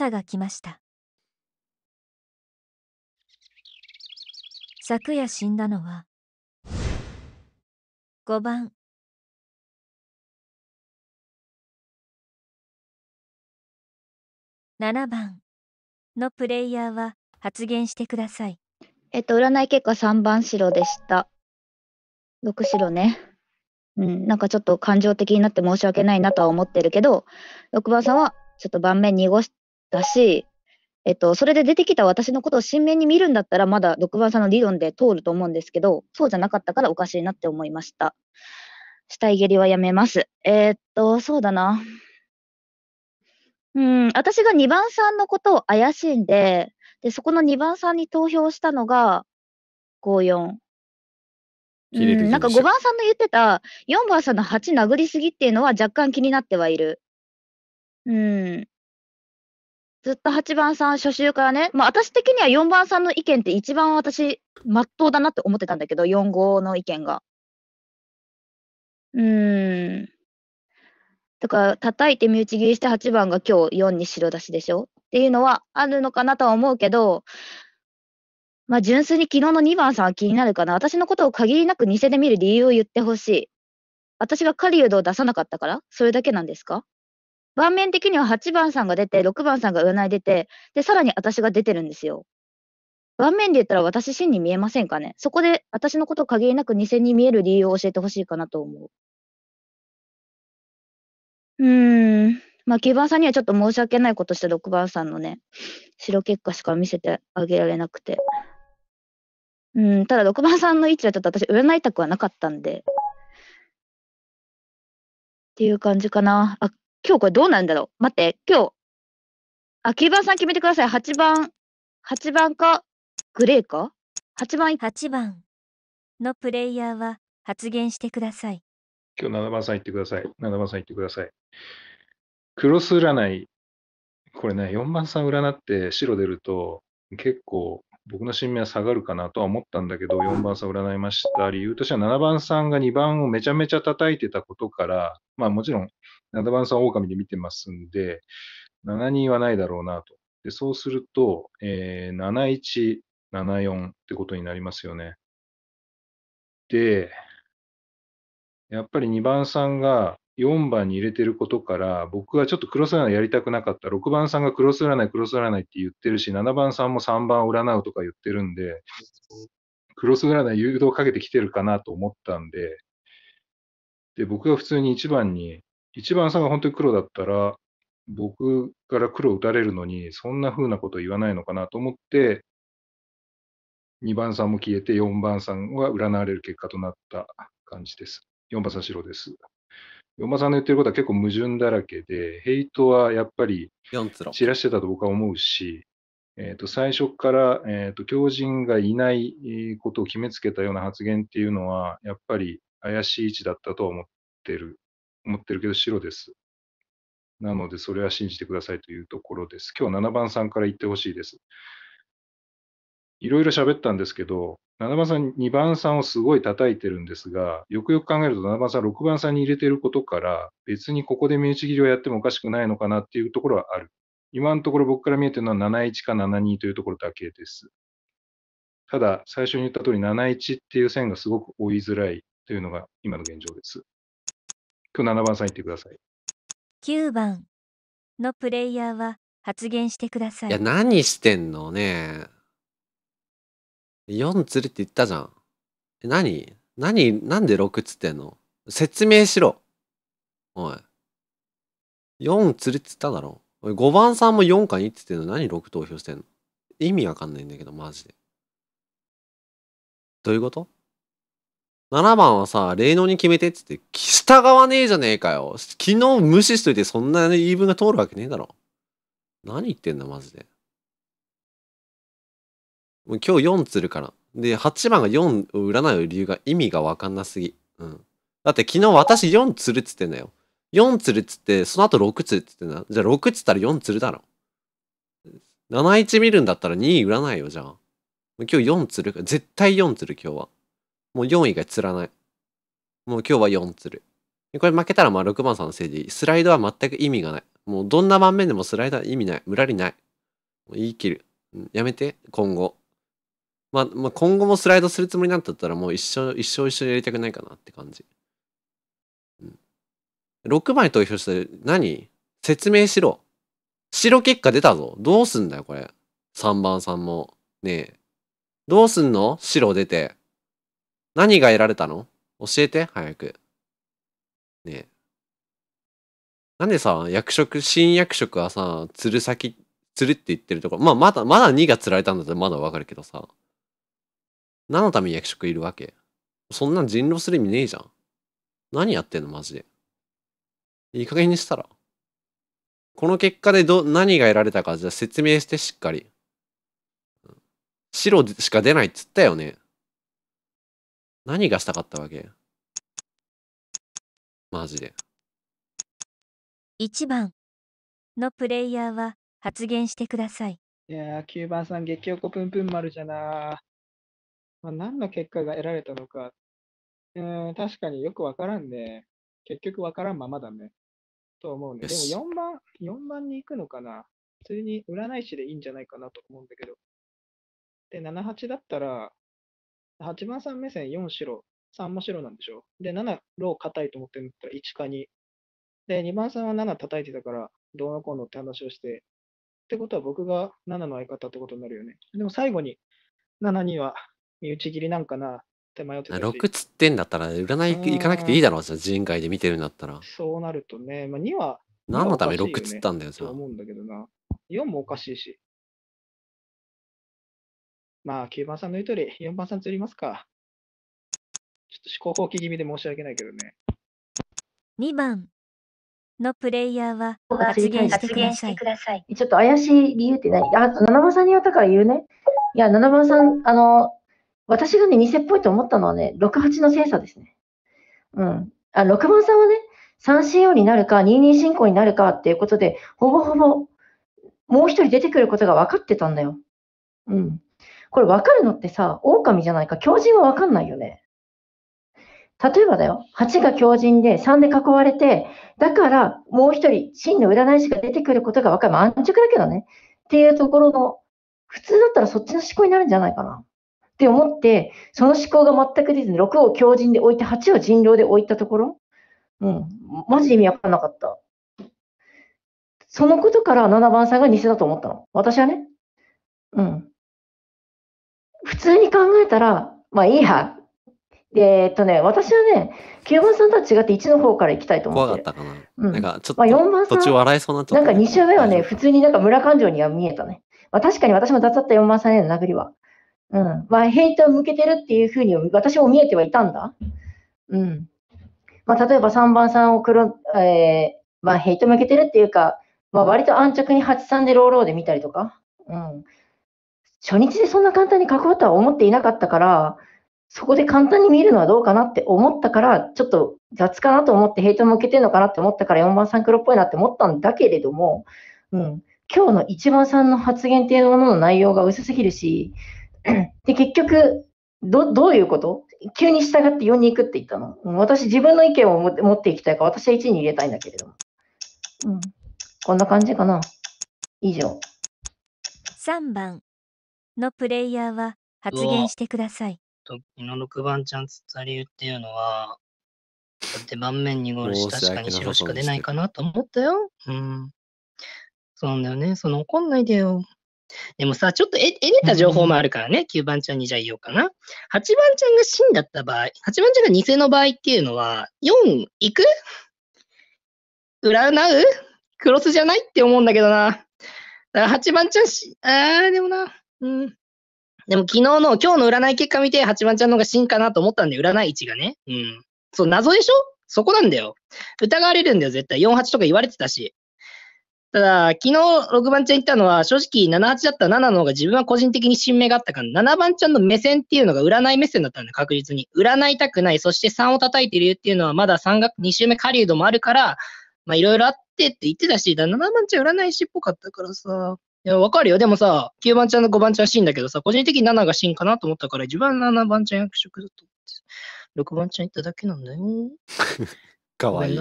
朝が来ました昨夜死んだのは5番7番のプレイヤーは発言してくださいえっと占い結果3番白でした6白ねうん、なんかちょっと感情的になって申し訳ないなとは思ってるけど6番さんはちょっと盤面濁しだし、えっと、それで出てきた私のことを新面に見るんだったら、まだ6番さんの理論で通ると思うんですけど、そうじゃなかったからおかしいなって思いました。死体蹴りはやめます。えー、っと、そうだな。うん、私が2番さんのことを怪しんで、で、そこの2番さんに投票したのが、54。うん、なんか5番さんの言ってた、4番さんの8殴りすぎっていうのは若干気になってはいる。うん。ずっと8番さん初週からね、まあ私的には4番さんの意見って一番私、まっとうだなって思ってたんだけど、4号の意見が。うーん。だから、叩いて身内切りして8番が今日4に白出しでしょっていうのはあるのかなとは思うけど、まあ純粋に昨日の2番さんは気になるかな。私のことを限りなく偽で見る理由を言ってほしい。私が狩人を出さなかったからそれだけなんですか盤面的には8番さんが出て、6番さんが占い出て、で、さらに私が出てるんですよ。盤面で言ったら私真に見えませんかねそこで私のことを限りなく偽に見える理由を教えてほしいかなと思う。うーん。まあ、9番さんにはちょっと申し訳ないことして6番さんのね、白結果しか見せてあげられなくて。うん、ただ6番さんの位置はちょっと私、占いたくはなかったんで。っていう感じかな。あ、今日これどうなんだろう待って、今日。あ、9番さん決めてください。8番、8番か、グレーか ?8 番。8番のプレイヤーは発言してください。今日7番さん言ってください。7番さん言ってください。クロス占い。これね、4番さん占って白出ると、結構僕の新名は下がるかなとは思ったんだけど、4番さん占いました。理由としては7番さんが2番をめちゃめちゃ叩いてたことから、まあもちろんアドバンスは狼で見てますんで、7人はないだろうなと。で、そうすると、えー、71、74ってことになりますよね。で、やっぱり2番さんが4番に入れてることから、僕がちょっとクロス占いやりたくなかった。6番さんがクロス占い、クロス占いって言ってるし、7番さんも3番を占うとか言ってるんで、クロス占い誘導かけてきてるかなと思ったんで、で、僕が普通に1番に一番さんが本当に黒だったら、僕から黒打たれるのに、そんな風なこと言わないのかなと思って、2番さんも消えて、4番さんは占われる結果となった感じです。4番さん白です。四番さんの言ってることは結構矛盾だらけで、ヘイトはやっぱり散らしてたと僕は思うし、えー、と最初から、えー、と狂人がいないことを決めつけたような発言っていうのは、やっぱり怪しい位置だったと思ってる思ってるけど白です。なので、それは信じてくださいというところです。今日7番さんから言ってほしいです。いろいろ喋ったんですけど、7番さん、2番さんをすごい叩いてるんですが、よくよく考えると7番さん、6番さんに入れてることから、別にここで打ち切りをやってもおかしくないのかなっていうところはある。今のところ僕から見えてるのは71か72というところだけです。ただ、最初に言った通り71っていう線がすごく追いづらいというのが今の現状です。今日7番さん言ってください。9番のプレイヤーは発言してください。いや、何してんのねえ。4つるって言ったじゃん。え、何何で6つってんの説明しろ。おい。4つるって言っただろ。5番さんも4か2って言ってんの何6投票してんの意味わかんないんだけど、マジで。どういうこと7番はさ、霊能に決めてっつって、従わねえじゃねえかよ。昨日無視しといてそんな言い分が通るわけねえだろ。何言ってんだ、マジで。もう今日4釣るから。で、8番が4を占う理由が意味がわかんなすぎ。うん。だって昨日私4釣るっつってんだよ。4釣るっつって、その後6釣るっつってんだ。じゃあ6釣ったら4釣るだろ。71見るんだったら2位占いよ、じゃあ。今日4釣る。か絶対4釣る、今日は。もう4位が釣らない。もう今日は4釣る。これ負けたらまあ6番さんのせいでいい。スライドは全く意味がない。もうどんな盤面でもスライドは意味ない。無駄にない。もう言い切る。やめて、今後。まあ、まあ、今後もスライドするつもりになったったらもう一生、一生一緒にやりたくないかなって感じ。うん。6枚投票したら何説明しろ。白結果出たぞ。どうすんだよ、これ。3番さんも。ねえ。どうすんの白出て。何が得られたの教えて、早く。ねえ。なんでさ、役職、新役職はさ、釣る先、釣るって言ってるところ、まあ、まだ、まだ2が釣られたんだったらまだわかるけどさ。何のために役職いるわけそんなん人狼する意味ねえじゃん。何やってんのマジで。いい加減にしたら。この結果でど、何が得られたか、じゃあ説明してしっかり。白しか出ないっつったよね。何がしたかったわけマジで。1番のプレイヤーは発言してください。いやー、9番さん、激おこぷんぷん丸じゃなまあ、何の結果が得られたのか。うん、確かによくわからんね。結局わからんままだね。と思うね。でも4番、4番に行くのかな普通に占い師でいいんじゃないかなと思うんだけど。で、78だったら、八番さん目線4白、3も白なんでしょ。で、7、ロー硬いと思ってるんだったら1か2。で、2番さんは7叩いてたから、どうのこうのって話をして、ってことは僕が7の相方ってことになるよね。でも最後に7には身内切りなんかなって迷ってたし。6つってんだったら、占い行かなくていいだろう、人外で見てるんだったら。そうなるとね、まあ、2は、何のため6つったんだよ、じ思うんだけどな。4もおかしいし。まあ、9番さんの言う通り、4番さん釣りますか。ちょっと思考放棄気味で申し訳ないけどね。2番のプレイヤーは発言してください。ちょっと怪しい理由ってない。あ、七番さんに言ったから言うね。いや、七番さん、あの、私がね、偽っぽいと思ったのはね、68の精査ですね。うん。あ、6番さんはね、3CO になるか、22進行になるかっていうことで、ほぼほぼ、もう一人出てくることが分かってたんだよ。うん。これ分かるのってさ、狼じゃないか、狂人は分かんないよね。例えばだよ、8が狂人で3で囲われて、だからもう一人、真の占い師が出てくることが分かる。満あ、安直だけどね。っていうところの、普通だったらそっちの思考になるんじゃないかな。って思って、その思考が全く出ずに、6を狂人で置いて、8を人狼で置いたところ、うん、マジ意味わかんなかった。そのことから7番さんが偽だと思ったの。私はね。うん。普通に考えたら、まあいいや。えー、っとね、私はね、9番さんとは違って1の方から行きたいと思って怖かったかな。うん、なんかちょっと、まあ、番途中笑いそうなっちゃった。なんか2周目はね、普通になんか村感情には見えたね。まあ、確かに私も雑だった4番さんへの殴りは。うん。まあ、ヘイトを向けてるっていうふうに私も見えてはいたんだ。うん。まあ、例えば3番さんを黒、えー、まあ、ヘイト向けてるっていうか、まあ、割と安直に8、3でローローで見たりとか。うん。初日でそんな簡単に関わったとは思っていなかったから、そこで簡単に見るのはどうかなって思ったから、ちょっと雑かなと思ってヘイト向けてるのかなって思ったから4番さん黒っぽいなって思ったんだけれども、うん、今日の1番さんの発言っていうものの内容が薄すぎるし、[CLEARS THROAT] で、結局、ど、どういうこと急に従って4に行くって言ったの。私自分の意見を持っていきたいから、私は1に入れたいんだけれども。うん。こんな感じかな。以上。3番。のプレイヤーは発言してください。との6番ゃんつった理由っていうのは、だって盤面にゴールし、確かに白しか出ないかなと思ったよ。うん。そうなんだよね。その怒んないでよ。でもさ、ちょっと得得れた情報もあるからね、9番ちゃんにじゃあ言おうかな。8番ちゃんが真だった場合、8番ちゃんが偽の場合っていうのは、4行く占うクロスじゃないって思うんだけどな。だから8番ちゃんし、あー、でもな、うん。でも昨日の、今日の占い結果見て、八番ちゃんの方が真かなと思ったんで、占い位置がね。うん。そう、謎でしょそこなんだよ。疑われるんだよ、絶対。48とか言われてたし。ただ、昨日6番ちゃん言ったのは、正直78だった7の方が自分は個人的に新名があったから、7番ちゃんの目線っていうのが占い目線だったんだ、確実に。占いたくない、そして3を叩いてるっていうのは、まだ3学、2周目狩人もあるから、まあいろいろあってって言ってたし、だ7番ちゃん占い師っぽかったからさ、いや、わかるよ。でもさ、9番ちゃんと5番ちゃんーンだけどさ、個人的に7が真かなと思ったから、一番7番ちゃん役職だと思って、6番ちゃんいっただけなんだよ。[LAUGHS] かわいい。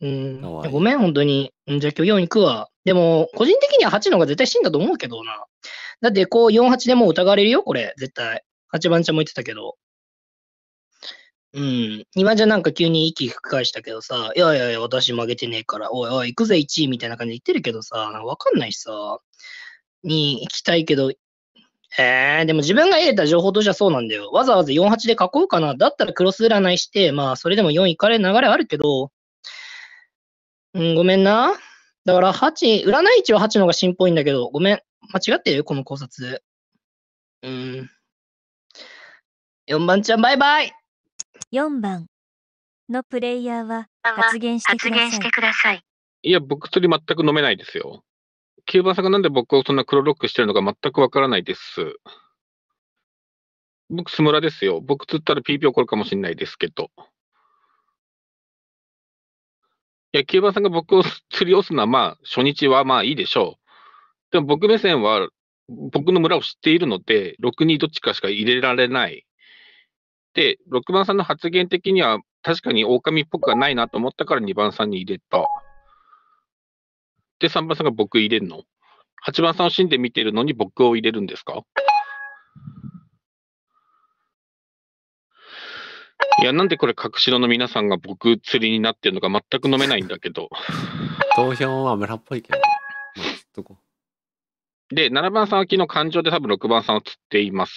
うん、ごめん、本当に。じゃあ今日4行くわ。でも、個人的には8の方が絶対ーンだと思うけどな。だって、こう、48でもう疑われるよ、これ、絶対。8番ちゃんも言ってたけど。うん。今じゃなんか急に息吹き返したけどさ、いやいやいや、私曲げてねえから、おいおい、行くぜ1位みたいな感じで言ってるけどさ、なんかわかんないしさ、に行きたいけど、えー、でも自分が得れた情報としてはそうなんだよ。わざわざ48で書こうかな。だったらクロス占いして、まあ、それでも4行かれる流れあるけど、うん、ごめんな。だから8、占い位置は8の方が新っぽいんだけど、ごめん。間違ってるよ、この考察。うん。4番ちゃん、バイバイ4番のプレイヤーは発言してください。いや、僕釣り全く飲めないですよ。9番さんがなんで僕をそんな黒ロックしてるのか全くわからないです。僕、スムラですよ。僕釣ったら PP 起こるかもしれないですけど。いや、9番さんが僕を釣り押すのは、まあ、初日はまあいいでしょう。でも僕目線は、僕の村を知っているので、6にどっちかしか入れられない。で、6番さんの発言的には、確かに狼っぽくはないなと思ったから2番さんに入れた。で、3番さんが僕入れるの。8番さんを死んで見てるのに僕を入れるんですかいや、なんでこれ、隠しろの皆さんが僕釣りになってるのか全く飲めないんだけど。投票は村っぽいけど、まあ、こで、7番さんは昨日感情で多分6番さんを釣っています。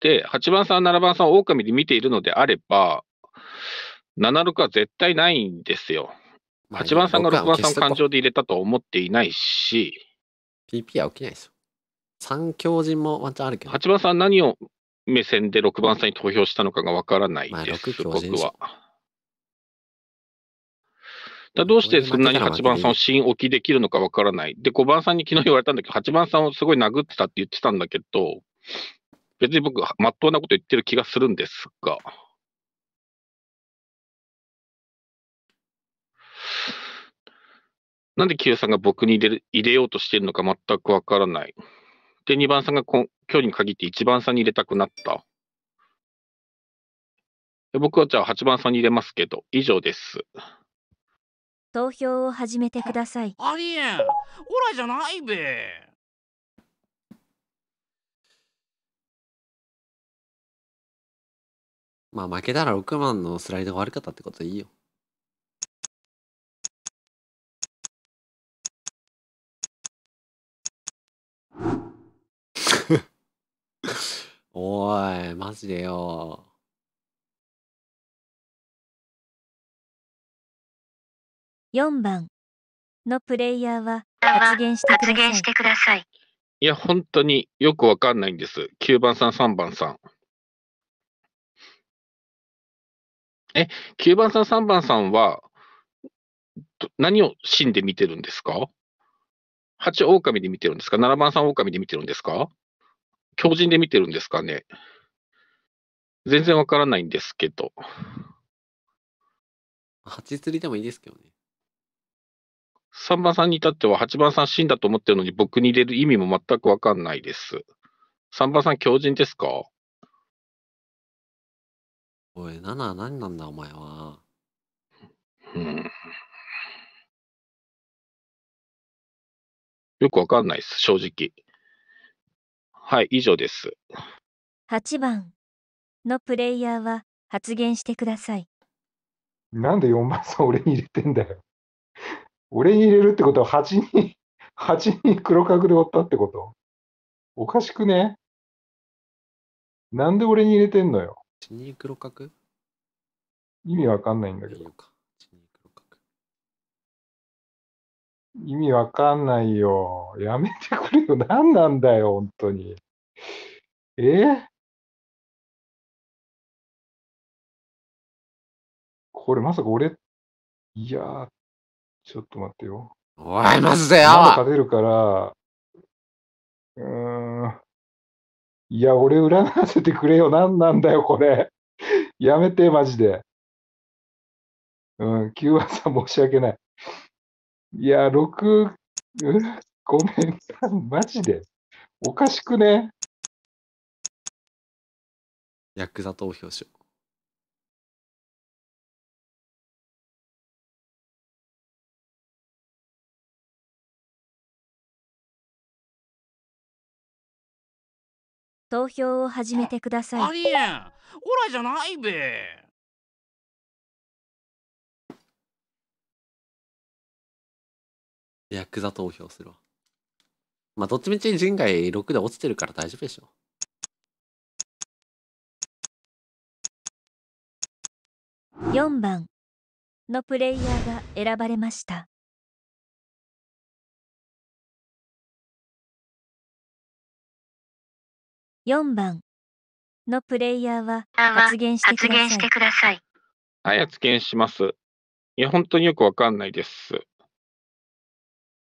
で、8番さん、7番さんを狼で見ているのであれば、76は絶対ないんですよ。8番さんが6番さんを感情で入れたと思っていないし。PP は起きないですよ。三強人もワンチャンあるけど。8番さん何を目線で6番さんに投票したのかがわからないです、まあ、僕は。だどうしてそんなに8番さんを新置きできるのかわからない。で、5番さんに昨日言われたんだけど、8番さんをすごい殴ってたって言ってたんだけど、別に僕、まっとうなこと言ってる気がするんですが。なんで Q さんが僕に入れ入れようとしてるのか全くわからない。で、2番さんがこ今日に限って1番さんに入れたくなった。で僕はじゃあ8番さんに入れますけど、以上です。投票を始めてください。ありえん。オラじゃないべ。まあ負けたら6万のスライドが悪かったってことでいいよ。[LAUGHS] おい、マジでよ。4番のプレイヤーは発言してください。いや、本当によくわかんないんです。9番さん、3番さん。え、9番さん、3番さんは、何を芯で見てるんですか ?8 狼で見てるんですか ?7 番さん狼で見てるんですか狂人で見てるんですかね全然わからないんですけど。8釣りでもいいですけどね。3番さんに至っては8番さん芯だと思ってるのに僕に入れる意味も全くわかんないです。3番さん狂人ですかおい、7は何なんだ、お前は。よくわかんないです、正直。はい、以上です。8番のプレイヤーは発言してください。なんで4番さん俺に入れてんだよ。俺に入れるってことは8に、8人黒角で割ったってことおかしくねなんで俺に入れてんのよ。チニー黒角意味わかんないんだけど。意味わかんないよ。やめてくれよ。何なんだよ、本当に。えこれまさか俺、いやー、ちょっと待ってよ。おい、マジでよま勝てるから、うーん。いや、俺占わせてくれよ。何なんだよ、これ。やめて、マジで。うん、9話さん申し訳ない。いや、6、うん、ごめん、マジで。おかしくね。ヤクザ投票しよ投票を始めてくださいありえんオラじゃないべヤクザ投票するわまあどっちみち人外6で落ちてるから大丈夫でしょう4番のプレイヤーが選ばれました4番のプレイヤーは発言してください。発言さいはい、発言します。いや、本当によくわかんないです。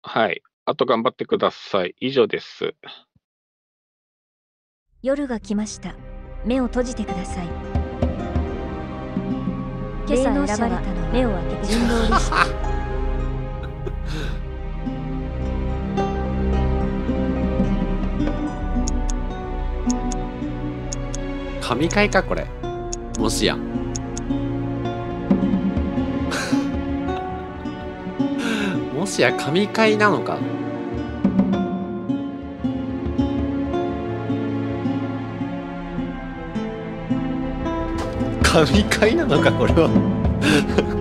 はい。あと頑張ってください。以上です。夜が来ました。目を閉じてください。今朝選ばれたの目を開けて人狼でした。[LAUGHS] 神回かこれもしや [LAUGHS] もしや神回なのか神回なのかこれは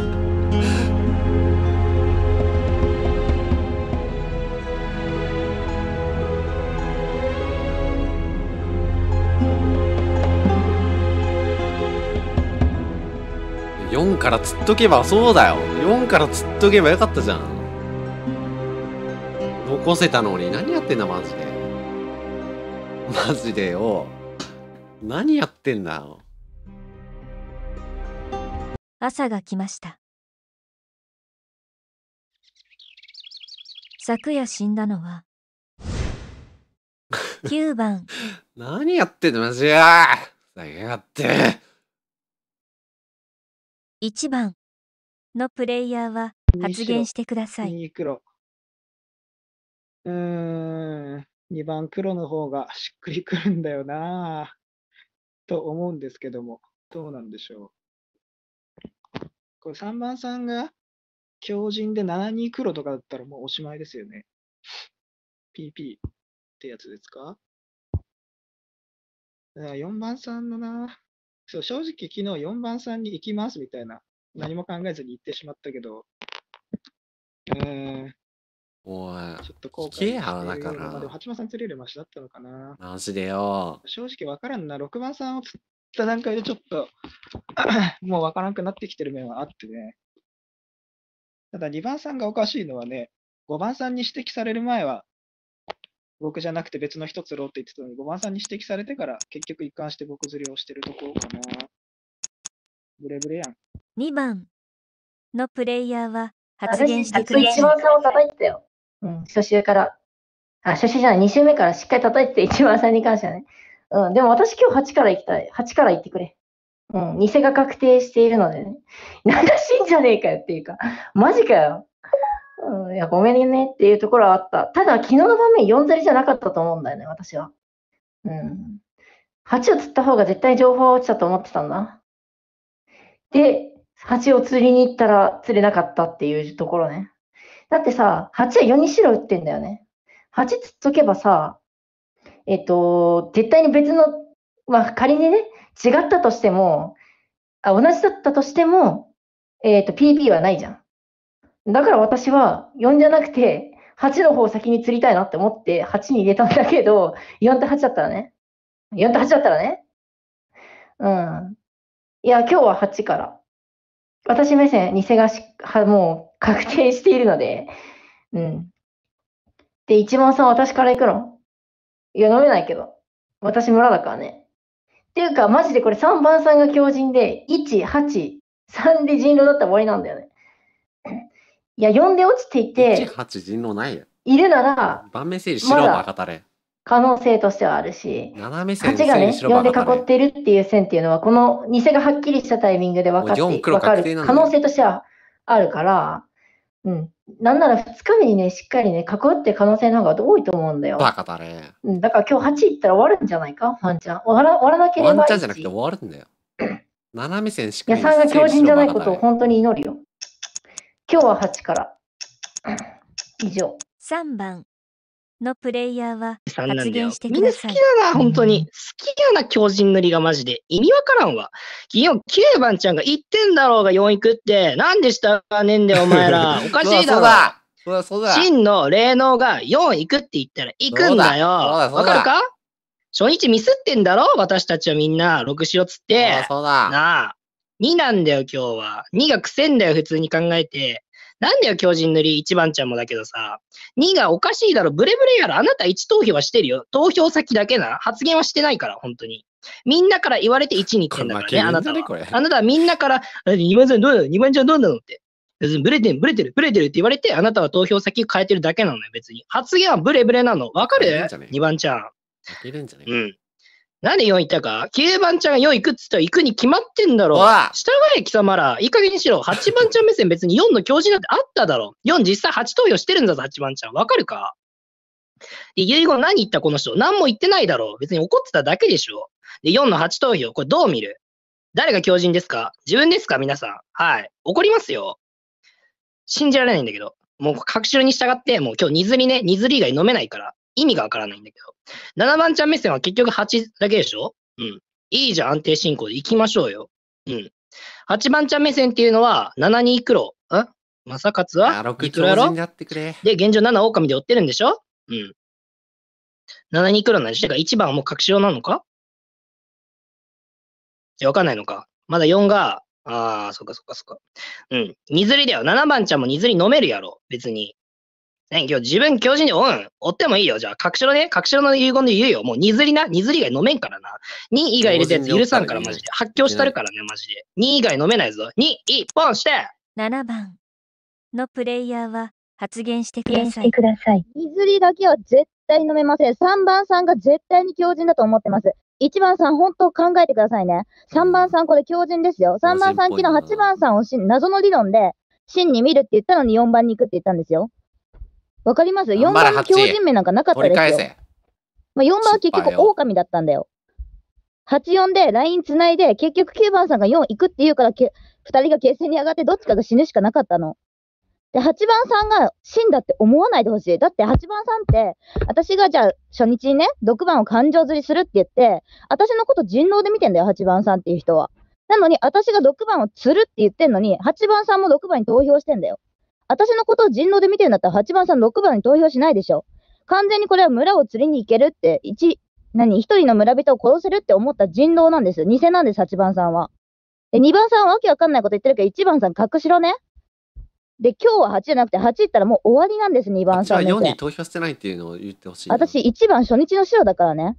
から釣っとけばそうだよ4から釣っとけばよかったじゃん残せたのに何やってんだマジでマジでよ何やってんだよ朝が来ました昨夜死んだのは9 [LAUGHS] 番何やってんのマジややがって1番のプレイヤーは発言してください。黒。うーん、2番黒の方がしっくりくるんだよなと思うんですけども、どうなんでしょう。これ3番さんが強靭で7二黒とかだったらもうおしまいですよね。PP ってやつですか ?4 番さんのなそう正直昨日4番さんに行きますみたいな、何も考えずに行ってしまったけど、うん。おい、ちょっと後悔してるだから。でも8番さん釣れるマシだったのかな。マジでよ。正直わからんな、6番さんを釣った段階でちょっと [COUGHS] もうわからんくなってきてる面はあってね。ただ2番さんがおかしいのはね、5番さんに指摘される前は僕じゃなくて別の人釣ろうって言ってたのに、5番さんに指摘されてから、結局一貫して僕釣りをしてるとこかな。ブレブレやん。2番のプレイヤーは発言してくれ一番さんを叩いてたよ。うん、初週から。あ、初週じゃない、2週目からしっかり叩いてて、一番さんに関してはね。うん、でも私今日8から行きたい。8から行ってくれ。うん、偽が確定しているのでね。な [LAUGHS] んだ、死んじゃねえかよっていうか、マジかよ。うん、いや、ごめんねっていうところはあった。ただ、昨日の場面、4釣りじゃなかったと思うんだよね、私は。うん。8を釣った方が絶対情報は落ちたと思ってたんだ。で、8を釣りに行ったら釣れなかったっていうところね。だってさ、8は4に白打ってんだよね。8釣っとけばさ、えっ、と、絶対に別の、まあ仮にね、違ったとしても、あ同じだったとしても、えっ、ー、と、PB はないじゃん。だから私は4じゃなくて、8の方先に釣りたいなって思って8に入れたんだけど、4と8だったらね。4と8だったらね。うん。いや、今日は8から。私目線、偽がしはもう確定しているので、うん。で、一番さん私から行くのいや、飲めないけど。私村だからね。っていうか、マジでこれ3番さんが強人で、1、8、3で人狼だったら終わりなんだよね。いや、呼んで落ちていて、18人のないや。いるなら、盤面整理しろ、バカタレ。可能性としてはあるし、八がね、4で囲ってるっていう線っていうのは、この偽がはっきりしたタイミングで分かって分かる可能性としてはあるから、うん。なんなら2日目にね、しっかりね、囲って可能性の方が多いと思うんだよ。バカだね。うん、だから今日8いったら終わるんじゃないか、ワンちゃん。終わら終わらなければ。ワンちゃんじゃなくて終わるんだよ。斜め線しっかり。野菜が強靭じゃないことを本当に祈るよ。今日は8から。以上。3番のプレイヤーは発言してみんな好きだな、本当に。好きやな、強人塗りがマジで。意味わからんわ。金曜、9番ちゃんがってんだろうが4行くって、なんで従わねえんだよ、お前ら。[LAUGHS] おかしいだろ。そうそうだ。真の霊能が4行くって言ったら行くんだよ。わかるか初日ミスってんだろ私たちはみんな、6しろっつって。そうだ。なあ。2なんだよ、今日は。2が癖んだよ、普通に考えて。なんだよ、狂人塗り、1番ちゃんもだけどさ。2がおかしいだろ、ブレブレやろ、あなた1投票はしてるよ。投票先だけな。発言はしてないから、本当に。みんなから言われて1に行ってんだからね、あなたは。あなたはみんなから、2番ちゃんどうなの ?2 番ちゃんどうなのって。別にブレてる、ブレてる、ブレてるって言われて、あなたは投票先変えてるだけなのよ、別に。発言はブレブレなの。わかる ?2 番ちゃん。いけるんじゃないうん。何んで4行ったか ?9 番ちゃんが4行くっつったら行くに決まってんだろ。おい従え、貴様ら。いい加減にしろ。8番ちゃん目線別に4の教授なんてあっただろ。4実際8投与してるんだぞ、8番ちゃん。わかるかで、遺言何言ったこの人。何も言ってないだろ。別に怒ってただけでしょ。で、4の8投票。これどう見る誰が狂人ですか自分ですか皆さん。はい。怒りますよ。信じられないんだけど。もう、確証に従って、もう今日、にずりね、にずり以外飲めないから。意味がわからないんだけど。7番ちゃん目線は結局8だけでしょうん。いいじゃん、安定進行で行きましょうよ。うん。8番ちゃん目線っていうのは、7にいくろ。さかつはいくろやろで、現状7狼で追ってるんでしょうん。7にいくろなんでしか1番はもう確証なのかじゃわかんないのか。まだ4が、ああ、そっかそっかそっか。うん。にずりだよ。7番ちゃんもにずり飲めるやろ。別に。t 今日、自分教授に、うん、追ってもいいよ。じゃあ、隠しろね。隠しろの遺言で言うよ。もう、にずりな。にずり以外飲めんからな。に以外入れてやつ許さんから、マジで。発狂したるからね、マジで。に以外飲めないぞ。に、一本して !7 番のプレイヤーは発言してください。にずりだけは絶対飲めません。3番さんが絶対に強人だと思ってます。1番さん、本当考えてくださいね。3番さん、これ強人ですよ。3番さん、昨日8番さんをし謎の理論で、真に見るって言ったのに4番に行くって言ったんですよ。わかります ?4 番の強人名なんかなかったですよ。まあ、4番は結局狼だったんだよ。84でライン繋いで、結局9番さんが4行くって言うからけ、2人が決戦に上がってどっちかが死ぬしかなかったの。で、8番さんが死んだって思わないでほしい。だって8番さんって、私がじゃあ初日にね、6番を感情釣りするって言って、私のこと人狼で見てんだよ、8番さんっていう人は。なのに、私が6番を釣るって言ってんのに、8番さんも6番に投票してんだよ。私のことを人狼で見てるんだったら8番さん6番に投票しないでしょ。完全にこれは村を釣りに行けるって、一、何、一人の村人を殺せるって思った人狼なんです。偽なんです、8番さんは。で、2番さんはわけわかんないこと言ってるけど、1番さん隠しろね。で、今日は8じゃなくて、8行ったらもう終わりなんです、2番さん。じゃあ4に投票してないっていうのを言ってほしい。私、1番初日の白だからね。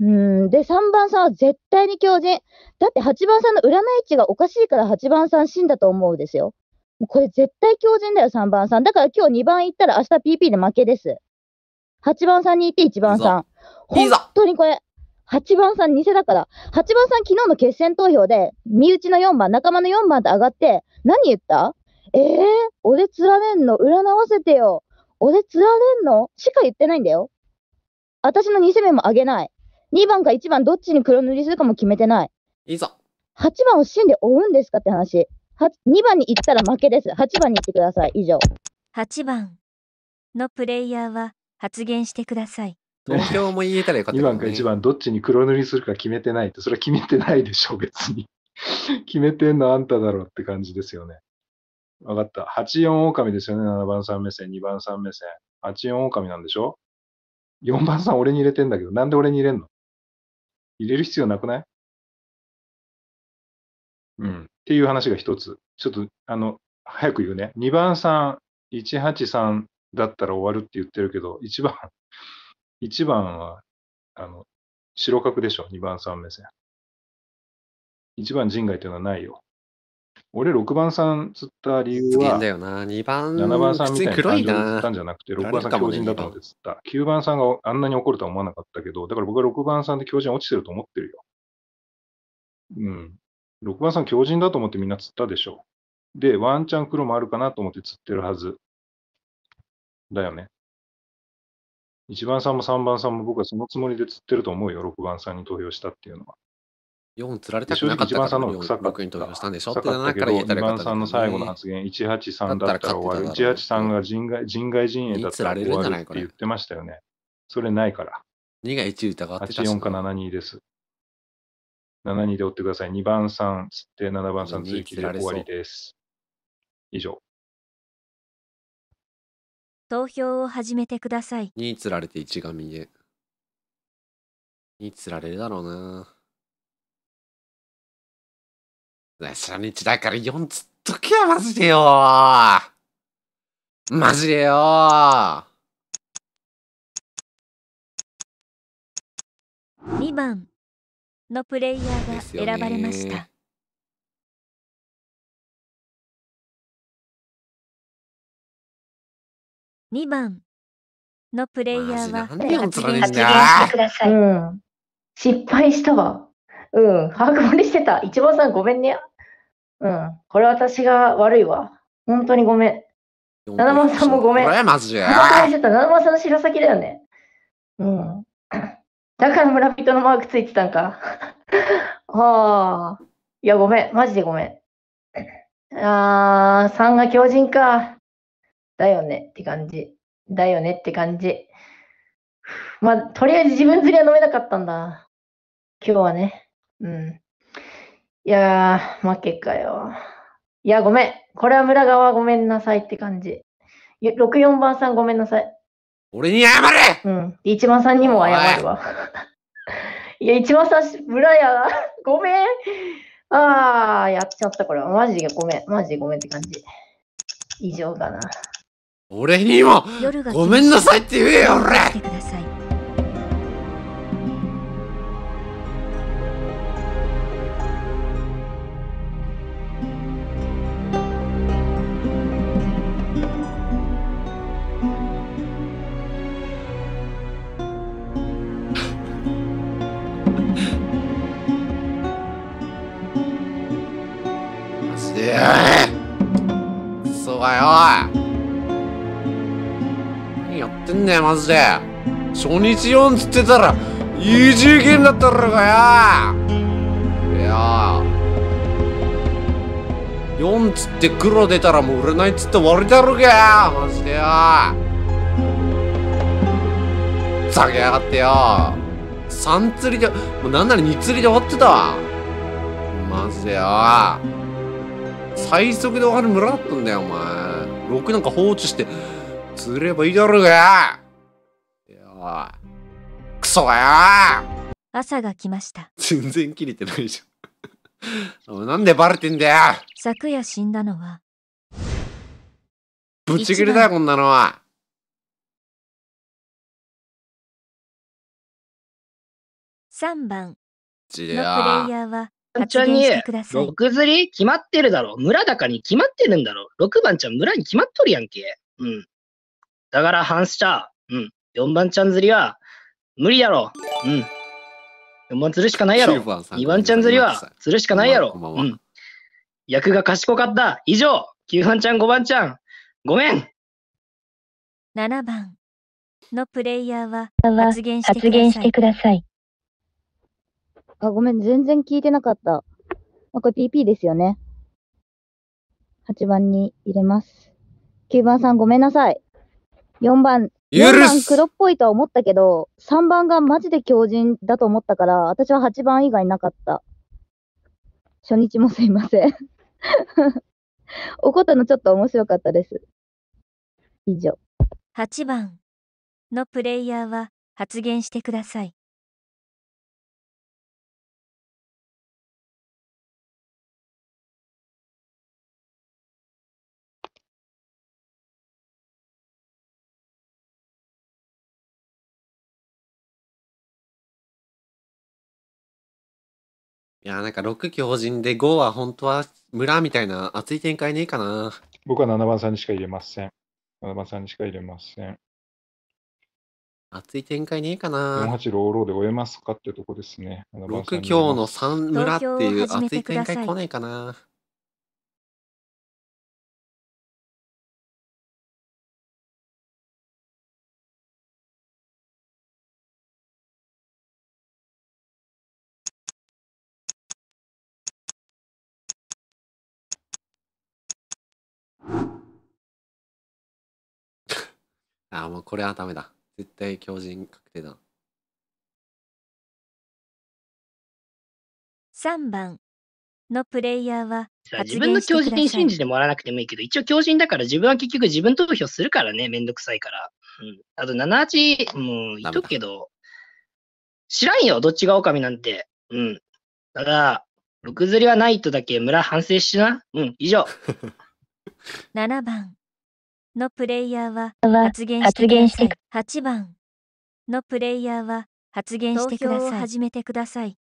うん、で、3番さんは絶対に狂人。だって8番さんの占い値がおかしいから8番さん死んだと思うですよ。これ絶対強靭だよ、3番さん。だから今日2番行ったら明日 PP で負けです。8番さんに行って1番さん。本当にこれ、8番さん偽だから。8番さん昨日の決戦投票で、身内の4番、仲間の4番と上がって、何言ったえぇ、ー、俺つられんの占わせてよ。俺つられんのしか言ってないんだよ。私の偽名もあげない。2番か1番どっちに黒塗りするかも決めてない。いいぞ。8番を死んで追うんですかって話。2番に行ったら負けです。8番に行ってください。以上。8番のプレイヤーは発言してください。東京も言えたらよかった、ね。2番か1番、どっちに黒塗りするか決めてないって、それは決めてないでしょ、別に。[LAUGHS] 決めてんのあんただろうって感じですよね。わかった。84狼ですよね、7番三目線、2番三目線。84狼なんでしょ ?4 番さん俺に入れてんだけど、なんで俺に入れんの入れる必要なくないうん。っていう話が一つ。ちょっと、あの、早く言うね。2番さん、183だったら終わるって言ってるけど、1番、1 [LAUGHS] 番は、あの、白角でしょ、2番さん目線。1番人外っていうのはないよ。俺6番さん釣った理由は、だよな2番7番さんみたいに釣ったんじゃなくて、6番さん強人だと思って釣った。9番さんがあんなに怒るとは思わなかったけど、だから僕は6番さんで強人落ちてると思ってるよ。うん。6番さん強靭だと思ってみんな釣ったでしょう。で、ワンチャン黒もあるかなと思って釣ってるはず。だよね。1番さんも3番さんも僕はそのつもりで釣ってると思うよ、6番さんに投票したっていうのは。4釣られたくなかったから、正直1番さんのしょってった2番さんの最後の発言、183だったら終わる。183が人外人外陣営だったら終わるって言ってましたよね。それないから。2が1疑ってた。84か72です。7、2で追ってください。2番、3つって、7番、3続きで終わりです。以上。投票を始めてください。2つられて1が見え。2つられるだろうな。初日だから4つっとけよ、マジでよマジでよ !2 番。のプレイヤーが選ばれました。2番のプレイヤーは発言してください。うん、失敗したわ。うん、把握漏れしてた。一番さんごめんね。うん、これ私が悪いわ。本当にごめん。七万さんもごめん。これマジで。把握漏れしてた。七万さんの白先だよね。うん。だから村人のマークついてたんか。ああ。いや、ごめん。マジでごめん。あー、3が強人か。だよねって感じ。だよねって感じ。まあ、とりあえず自分釣りは飲めなかったんだ。今日はね。うん。いやー、負けかよ。いや、ごめん。これは村側ごめんなさいって感じ。6、4番さんごめんなさい。俺に謝れうん。一番さんにも謝るわ。いや、一番さん、村やが。[LAUGHS] ごめん。ああ、やっちゃった、これは。マジでごめん。マジでごめんって感じ。以上だな。俺にも、ごめんなさいって言えよ、俺はずで初日4つってたら移住件だったろかよいや4つって黒出たらもう売れないっつって終わりだろかよマジでよざけやがってよ3釣りでもうなんなら2釣りで終わってたわマジでよ最速で終わる村だったんだよお前6なんか放置して釣ればいいだろうがおい。クソよ朝が来ました。全然切れてないじゃん。[LAUGHS] なんでバレてんだよ昨夜死んだのは。ぶち切れだよ、こんなのは。三番のプレイヤーは発言してください。6釣り決まってるだろ。う。村高に決まってるんだろ。う。六番ちゃん村に決まっとるやんけ。うん。だからハンスチャー。うん。4番ちゃん釣りは、無理だろう。うん。4番釣るしかないやろ。2番ちゃん釣りは、釣るしかないやろ。うん。役が賢かった。以上。9番ちゃん、5番ちゃん。ごめん。7番のプレイヤーは発言してください。あ、ごめん。全然聞いてなかった。あ、これ PP ですよね。8番に入れます。9番さんごめんなさい。4番4番黒っぽいとは思ったけど、3番がマジで強人だと思ったから、私は8番以外なかった。初日もすいません。怒ったのちょっと面白かったです。以上。8番のプレイヤーは発言してください。や、なんか6強人で5は本当は村みたいな熱い展開ねえかな。僕は7番さんにしか入れません。7番さんにしか入れません。熱い展開ねえかな。48ローローで終えますかってとこですね。6強の3村っていう熱い展開来ねえかな。あ、もうこれはダメだ。絶対強靭確定だ。3番のプレイヤーは自分の強靭信じてもらわなくてもいいけど、一応強靭だから自分は結局自分投票するからね、めんどくさいから。うん、あと78、もう言っとくけど、知らんよ、どっちが狼なんて。うん。ただ、6釣りはないとだけ村反省しな。うん、以上。7 [LAUGHS] 番のプレイヤーは発言してください。8番のプレイヤーは発言してください。投票を始めてください。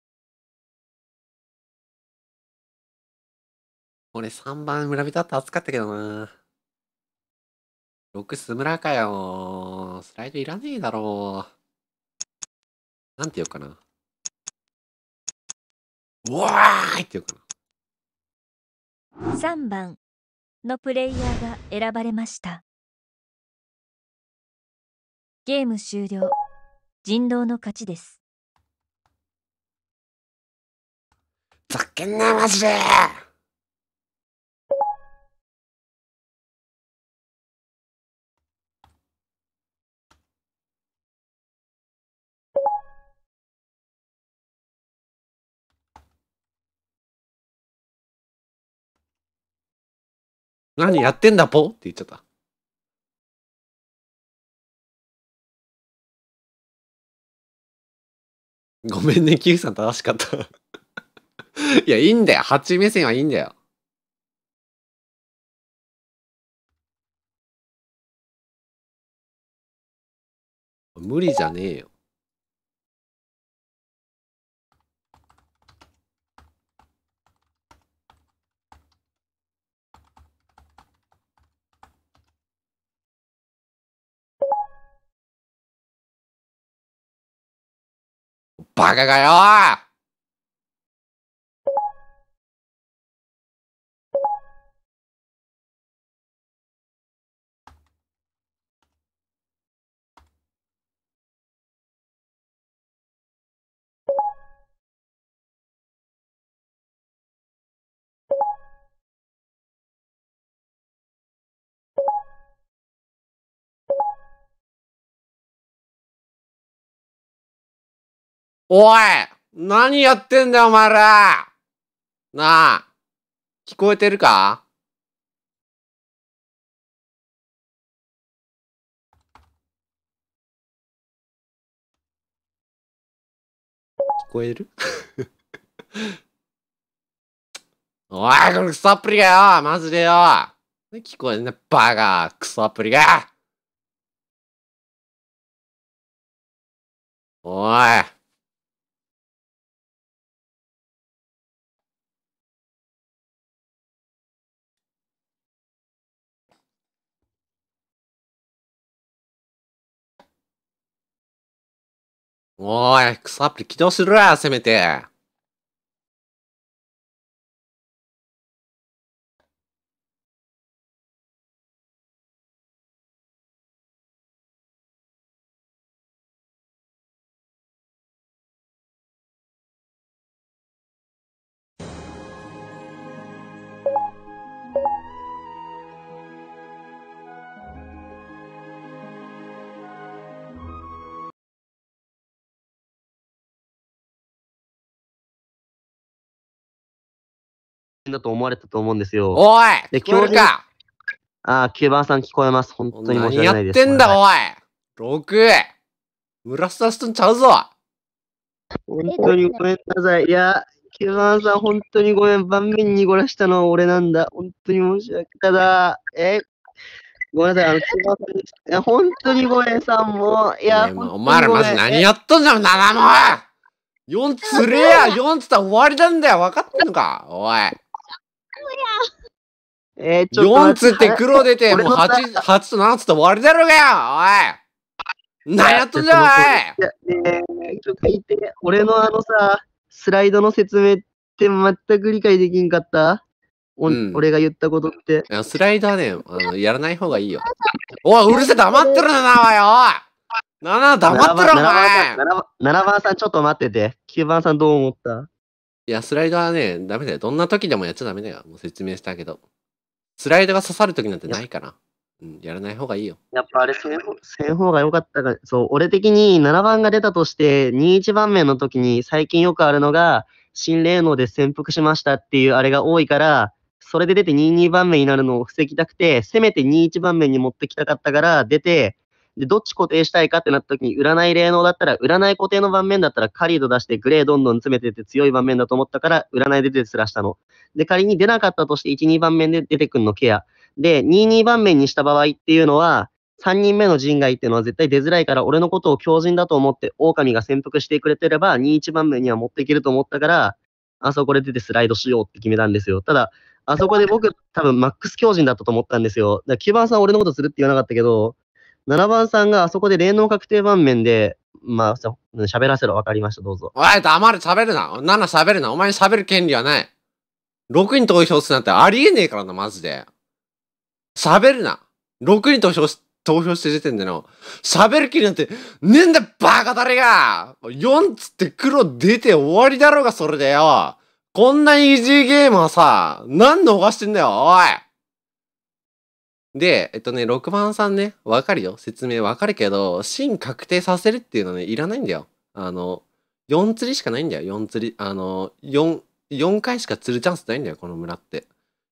俺3番村人だったら熱かったけどな。6スムラかよ。スライドいらねえだろう。なんて言うかな。うわーいって言うかな。3番のプレイヤーが選ばれましたゲーム終了人狼の勝ちですざけんなマジで何やってんだポって言っちゃった。ごめんね、キウさん正しかった [LAUGHS] いや、いいんだよ。8目線はいいんだよ。無理じゃねえよ。バカがよおい何やってんだよ、お前らなあ、聞こえてるか聞こえる [LAUGHS] おい、このクソアプリがよマジでよ聞こえんね、バカクソアプリがおいおい、クソアプリ起動しろや、せめて。だと思われたと思うんですよ。おいで今日かああ、キーバーさん聞こえます。本当に申し訳ないです。何やってんだ、おい六村タスとんちゃうぞ本当にごめんなさい。いや、キュバさん、本当にごめん。盤面に濁らしたのは俺なんだ。本当に申し訳ただ、えごめんなさい、あの、キューバさん、いや、本当にごめんさんも、いや、お前らまず何やっとんじゃん、なな !4 つれや !4 つったら終わりなんだよ分かってんのかおいりゃえー、ちょっと。4つって黒出て、もう8、8と7つと終わりだろうがよおい何やっとんじゃおいねえ、ちょっと聞いて、俺のあのさ、スライドの説明って全く理解できんかったお、うん、俺が言ったことって。スライドはね、あのやらない方がいいよ。おい、うるせえ、黙ってるな、おいおいなな、黙ってろ、お前 7, 7番さん、ちょっと待ってて。9番さん、どう思ったいや、スライドはね、ダメだよ。どんな時でもやっちゃダメだよ。もう説明したけど。スライドが刺さる時なんてないから。うん、やらない方がいいよ。やっぱあれせん、せ方が良かったか。そう、俺的に7番が出たとして、2、1番目の時に最近よくあるのが、新霊能で潜伏しましたっていうあれが多いから、それで出て2、2番目になるのを防ぎたくて、せめて2、1番目に持ってきたかったから、出て、で、どっち固定したいかってなった時に、占い霊能だったら、占い固定の盤面だったら、カリード出してグレーどんどん詰めてて強い盤面だと思ったから、占い出てすらしたの。で、仮に出なかったとして、1、2番面で出てくんのケア。で、2、2番面にした場合っていうのは、3人目の人外っていうのは絶対出づらいから、俺のことを強人だと思って、狼が潜伏してくれてれば、2、1番面には持っていけると思ったから、あそこで出てスライドしようって決めたんですよ。ただ、あそこで僕、多分マックス強人だったと思ったんですよ。だから9番さん俺のことするって言わなかったけど、7番さんがあそこで霊能確定盤面で、まあ、喋らせろ。わかりました。どうぞ。おい、黙れ、喋るな。7喋るな。お前に喋る権利はない。6に投票するなんてありえねえからな、マジで。喋るな。6に投票し、投票しててんでの、喋る気なんて、ねえんだ、バカ誰が !4 つって黒出て終わりだろうが、それでよ。こんなイージーゲームはさ、何逃してんだよ、おいで、えっとね、6番さんね、わかるよ。説明わかるけど、芯確定させるっていうのはね、いらないんだよ。あの、4釣りしかないんだよ。4釣り、あの、4、4回しか釣るチャンスないんだよ、この村って。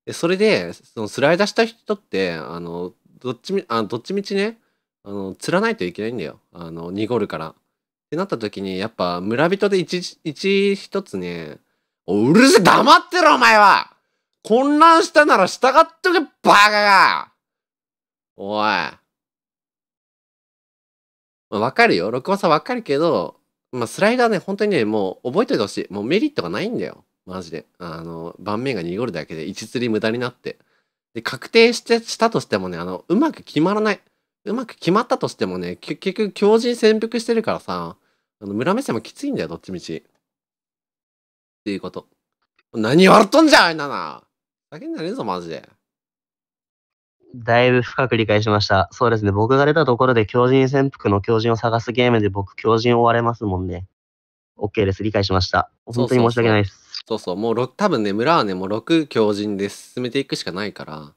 で、それで、そのスライダーした人って、あの、どっちみ、あどっちみちね、あの、釣らないといけないんだよ。あの、濁るから。ってなった時に、やっぱ、村人で一、一、一つね、うるせえ、黙ってろ、お前は混乱したなら従っとけ、バカがおい。わかるよ。6番さんわかるけど、まあ、スライダーね、本当にね、もう覚えといてほしい。もうメリットがないんだよ。マジで。あの、盤面が濁るだけで、一釣り無駄になって。で、確定して、したとしてもね、あの、うまく決まらない。うまく決まったとしてもね、結局、強靭潜伏してるからさ、あの、村目線もきついんだよ、どっちみち。っていうこと。何笑っとんじゃん、あいなな。だけになれんぞ、マジで。だいぶ深く理解しました。そうですね。僕が出たところで狂人潜伏の狂人を探すゲームで僕狂人追われますもんね。OK です。理解しました。本当に申し訳ないです。そうそうもう多分ね、村はね、もう6狂人で進めていくしかないから、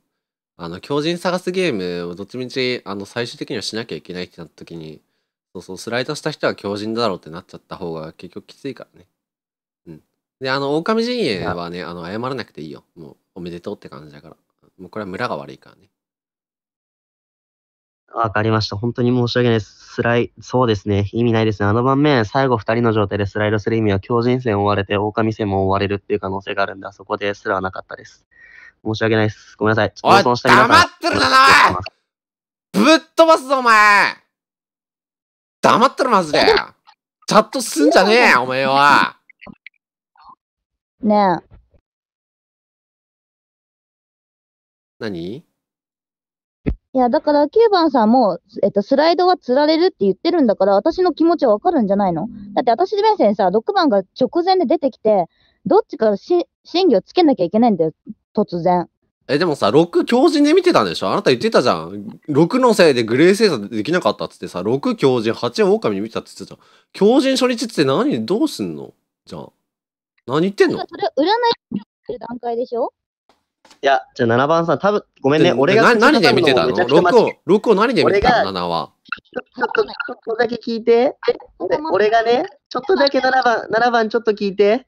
あの、狂人探すゲームをどっちみち、あの、最終的にはしなきゃいけないってなった時に、そうそう、スライドした人は狂人だろうってなっちゃった方が結局きついからね。うん。で、あの、狼陣営はね、あの、謝らなくていいよ。もう、おめでとうって感じだから。もうこれは村が悪いからね。わかりました。本当に申し訳ないです。スライ、そうですね。意味ないですね。あの盤面、最後二人の状態でスライドする意味は、強靭戦を追われて、狼戦も追われるっていう可能性があるんで、あそこですらなかったです。申し訳ないです。ごめんなさい。ちょたい、黙ってるないぶっ飛ばすぞ、お前黙ってる、マジでチャットすんじゃねえよ、お前はねえ。何いや、だから9番さんも、えっと、スライドは釣られるって言ってるんだから、私の気持ちはわかるんじゃないのだって私目線さ、6番が直前で出てきて、どっちかし審議をつけなきゃいけないんだよ、突然。え、でもさ、6強靭で見てたんでしょあなた言ってたじゃん。6のせいでグレー精査できなかったっつってさ、6強靭、8狼見たっつってたじゃん。強靭初日って何、どうすんのじゃあ。何言ってんのそれ、占いって段階でしょいや、じゃあ7番さん、たぶん、ごめんね、俺が。何で見てたの ?6 を、6を何で見てたの ?7 は。ちょっと、ちょっとだけ聞いて。俺がね、ちょっとだけ7番、7番ちょっと聞いて。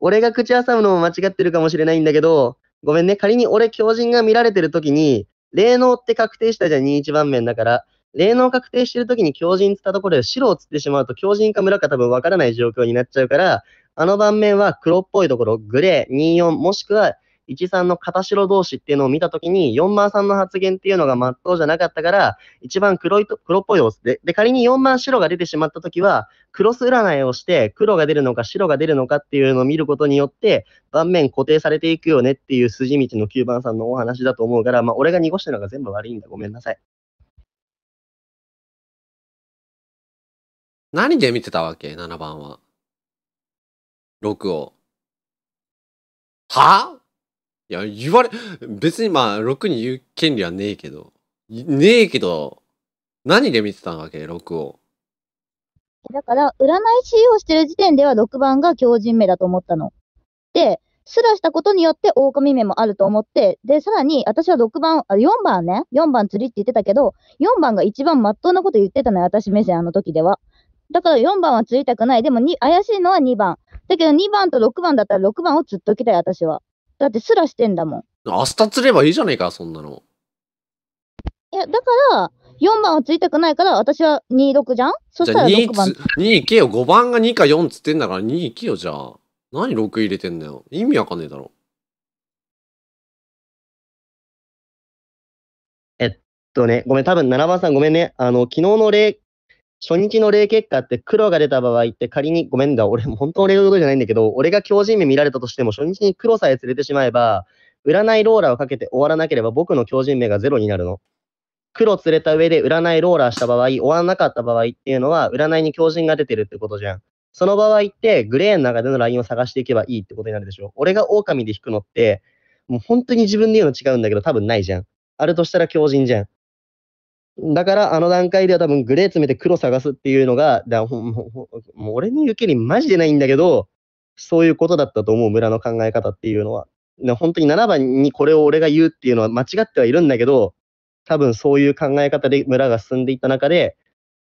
俺が口挟むのも間違ってるかもしれないんだけど、ごめんね、仮に俺、狂人が見られてるときに、霊能って確定したじゃん、21番面だから。霊能確定してるときに狂人つったところで白をつってしまうと狂人か村か多分わからない状況になっちゃうから、あの盤面は黒っぽいところ、グレー、24、もしくは一さんの片白同士っていうのを見たときに、四万さんの発言っていうのが真っ当じゃなかったから、一番黒いと黒っぽい様子で、で、仮に四万白が出てしまったときは、クロス占いをして、黒が出るのか白が出るのかっていうのを見ることによって、盤面固定されていくよねっていう筋道の9番さんのお話だと思うから、まあ、俺が濁してるのが全部悪いんだ。ごめんなさい。何で見てたわけ ?7 番は。6を。はいや、言われ、別にまあ、6に言う権利はねえけど。ねえけど、何で見てたわけ ?6 を。だから、占い師をしてる時点では6番が狂人目だと思ったの。で、すらしたことによって狼目もあると思って、で、さらに私は6番、あ4番ね、4番釣りって言ってたけど、4番が一番まっとうなこと言ってたのよ、私目線あの時では。だから4番は釣りたくない。でも怪しいのは2番。だけど2番と6番だったら6番を釣っときたい、私は。だってすらしてんだもん。明日釣ればいいじゃねえか、そんなの。いや、だから、4番は釣りたくないから、私は26じゃんそしたら6番。2行けよ、5番が2か4つってんだから2行けよ、じゃあ。何6入れてんだよ。意味わかんねえだろ。えっとね、ごめん、多分7番さんごめんね。あの、昨日の例初日の例結果って黒が出た場合って仮に、ごめんだ、俺、本当例のことじゃないんだけど、俺が強人目見られたとしても、初日に黒さえ連れてしまえば、占いローラーをかけて終わらなければ僕の強人目がゼロになるの。黒連れた上で占いローラーした場合、終わらなかった場合っていうのは、占いに強人が出てるってことじゃん。その場合って、グレーの中でのラインを探していけばいいってことになるでしょ。俺が狼で引くのって、もう本当に自分で言うの違うんだけど、多分ないじゃん。あるとしたら強人じゃん。だからあの段階では多分グレー詰めて黒探すっていうのが、だもう俺に言うけりマジでないんだけど、そういうことだったと思う、村の考え方っていうのは。本当に7番にこれを俺が言うっていうのは間違ってはいるんだけど、多分そういう考え方で村が進んでいった中で、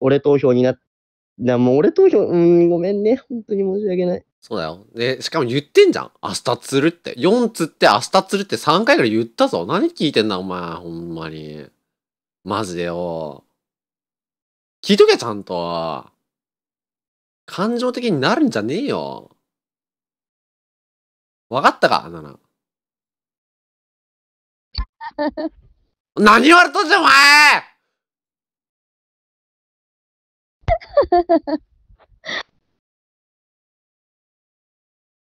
俺投票になって、もう俺投票、うん、ごめんね。本当に申し訳ない。そうだよ。で、しかも言ってんじゃん。明日釣るって。4つって明日釣るって3回ぐらい言ったぞ。何聞いてんだ、お前。ほんまに。マジでよ。聞いとけ、ちゃんと。感情的になるんじゃねえよ。わかったか、なな。何言われとんじゃ、お前 [LAUGHS]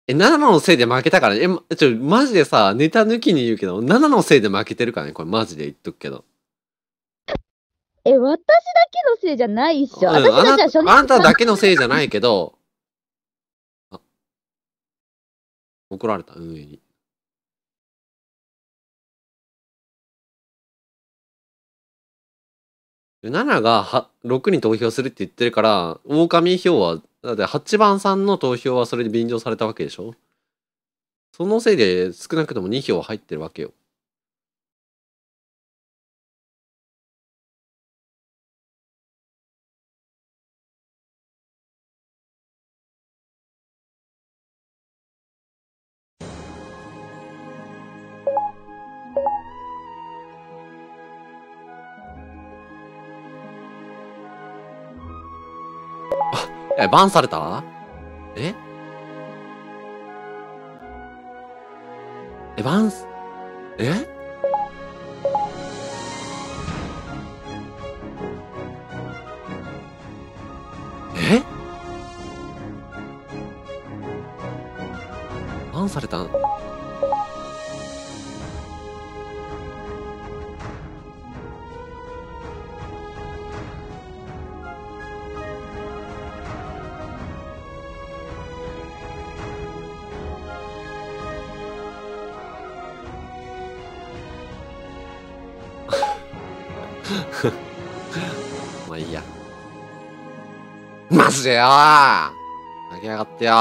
え、7のせいで負けたから、ね、え、ちょ、マジでさ、ネタ抜きに言うけど、7のせいで負けてるからね、これマジで言っとくけど。え、私だけのせいじゃないっしょ。うんあなたあなただけのせいじゃないけど、あ怒られた、運営に。7がは6に投票するって言ってるから、狼票は、だって8番さんの投票はそれに便乗されたわけでしょそのせいで少なくとも2票入ってるわけよ。え、バンされたええ、バンス、ええバンされたジでよ投げやがってよ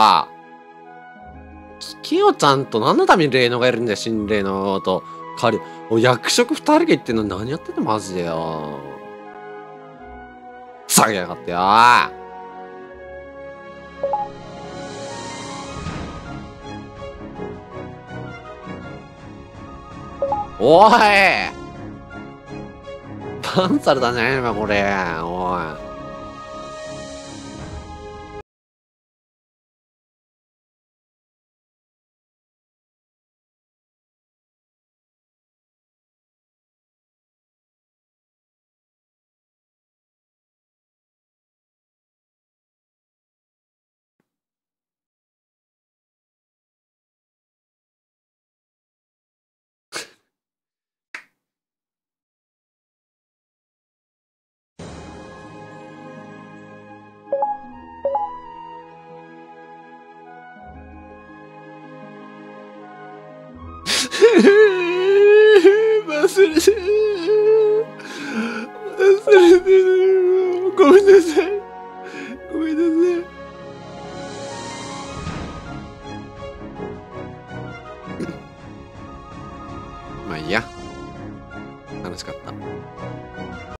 聞けよ、ちゃんと。何のために霊能がいるんだよ、心霊のと。彼、お、役職二人が言ってんの何やってんのマジでよ。下げやがってよおいバンされたね、今これ。おい。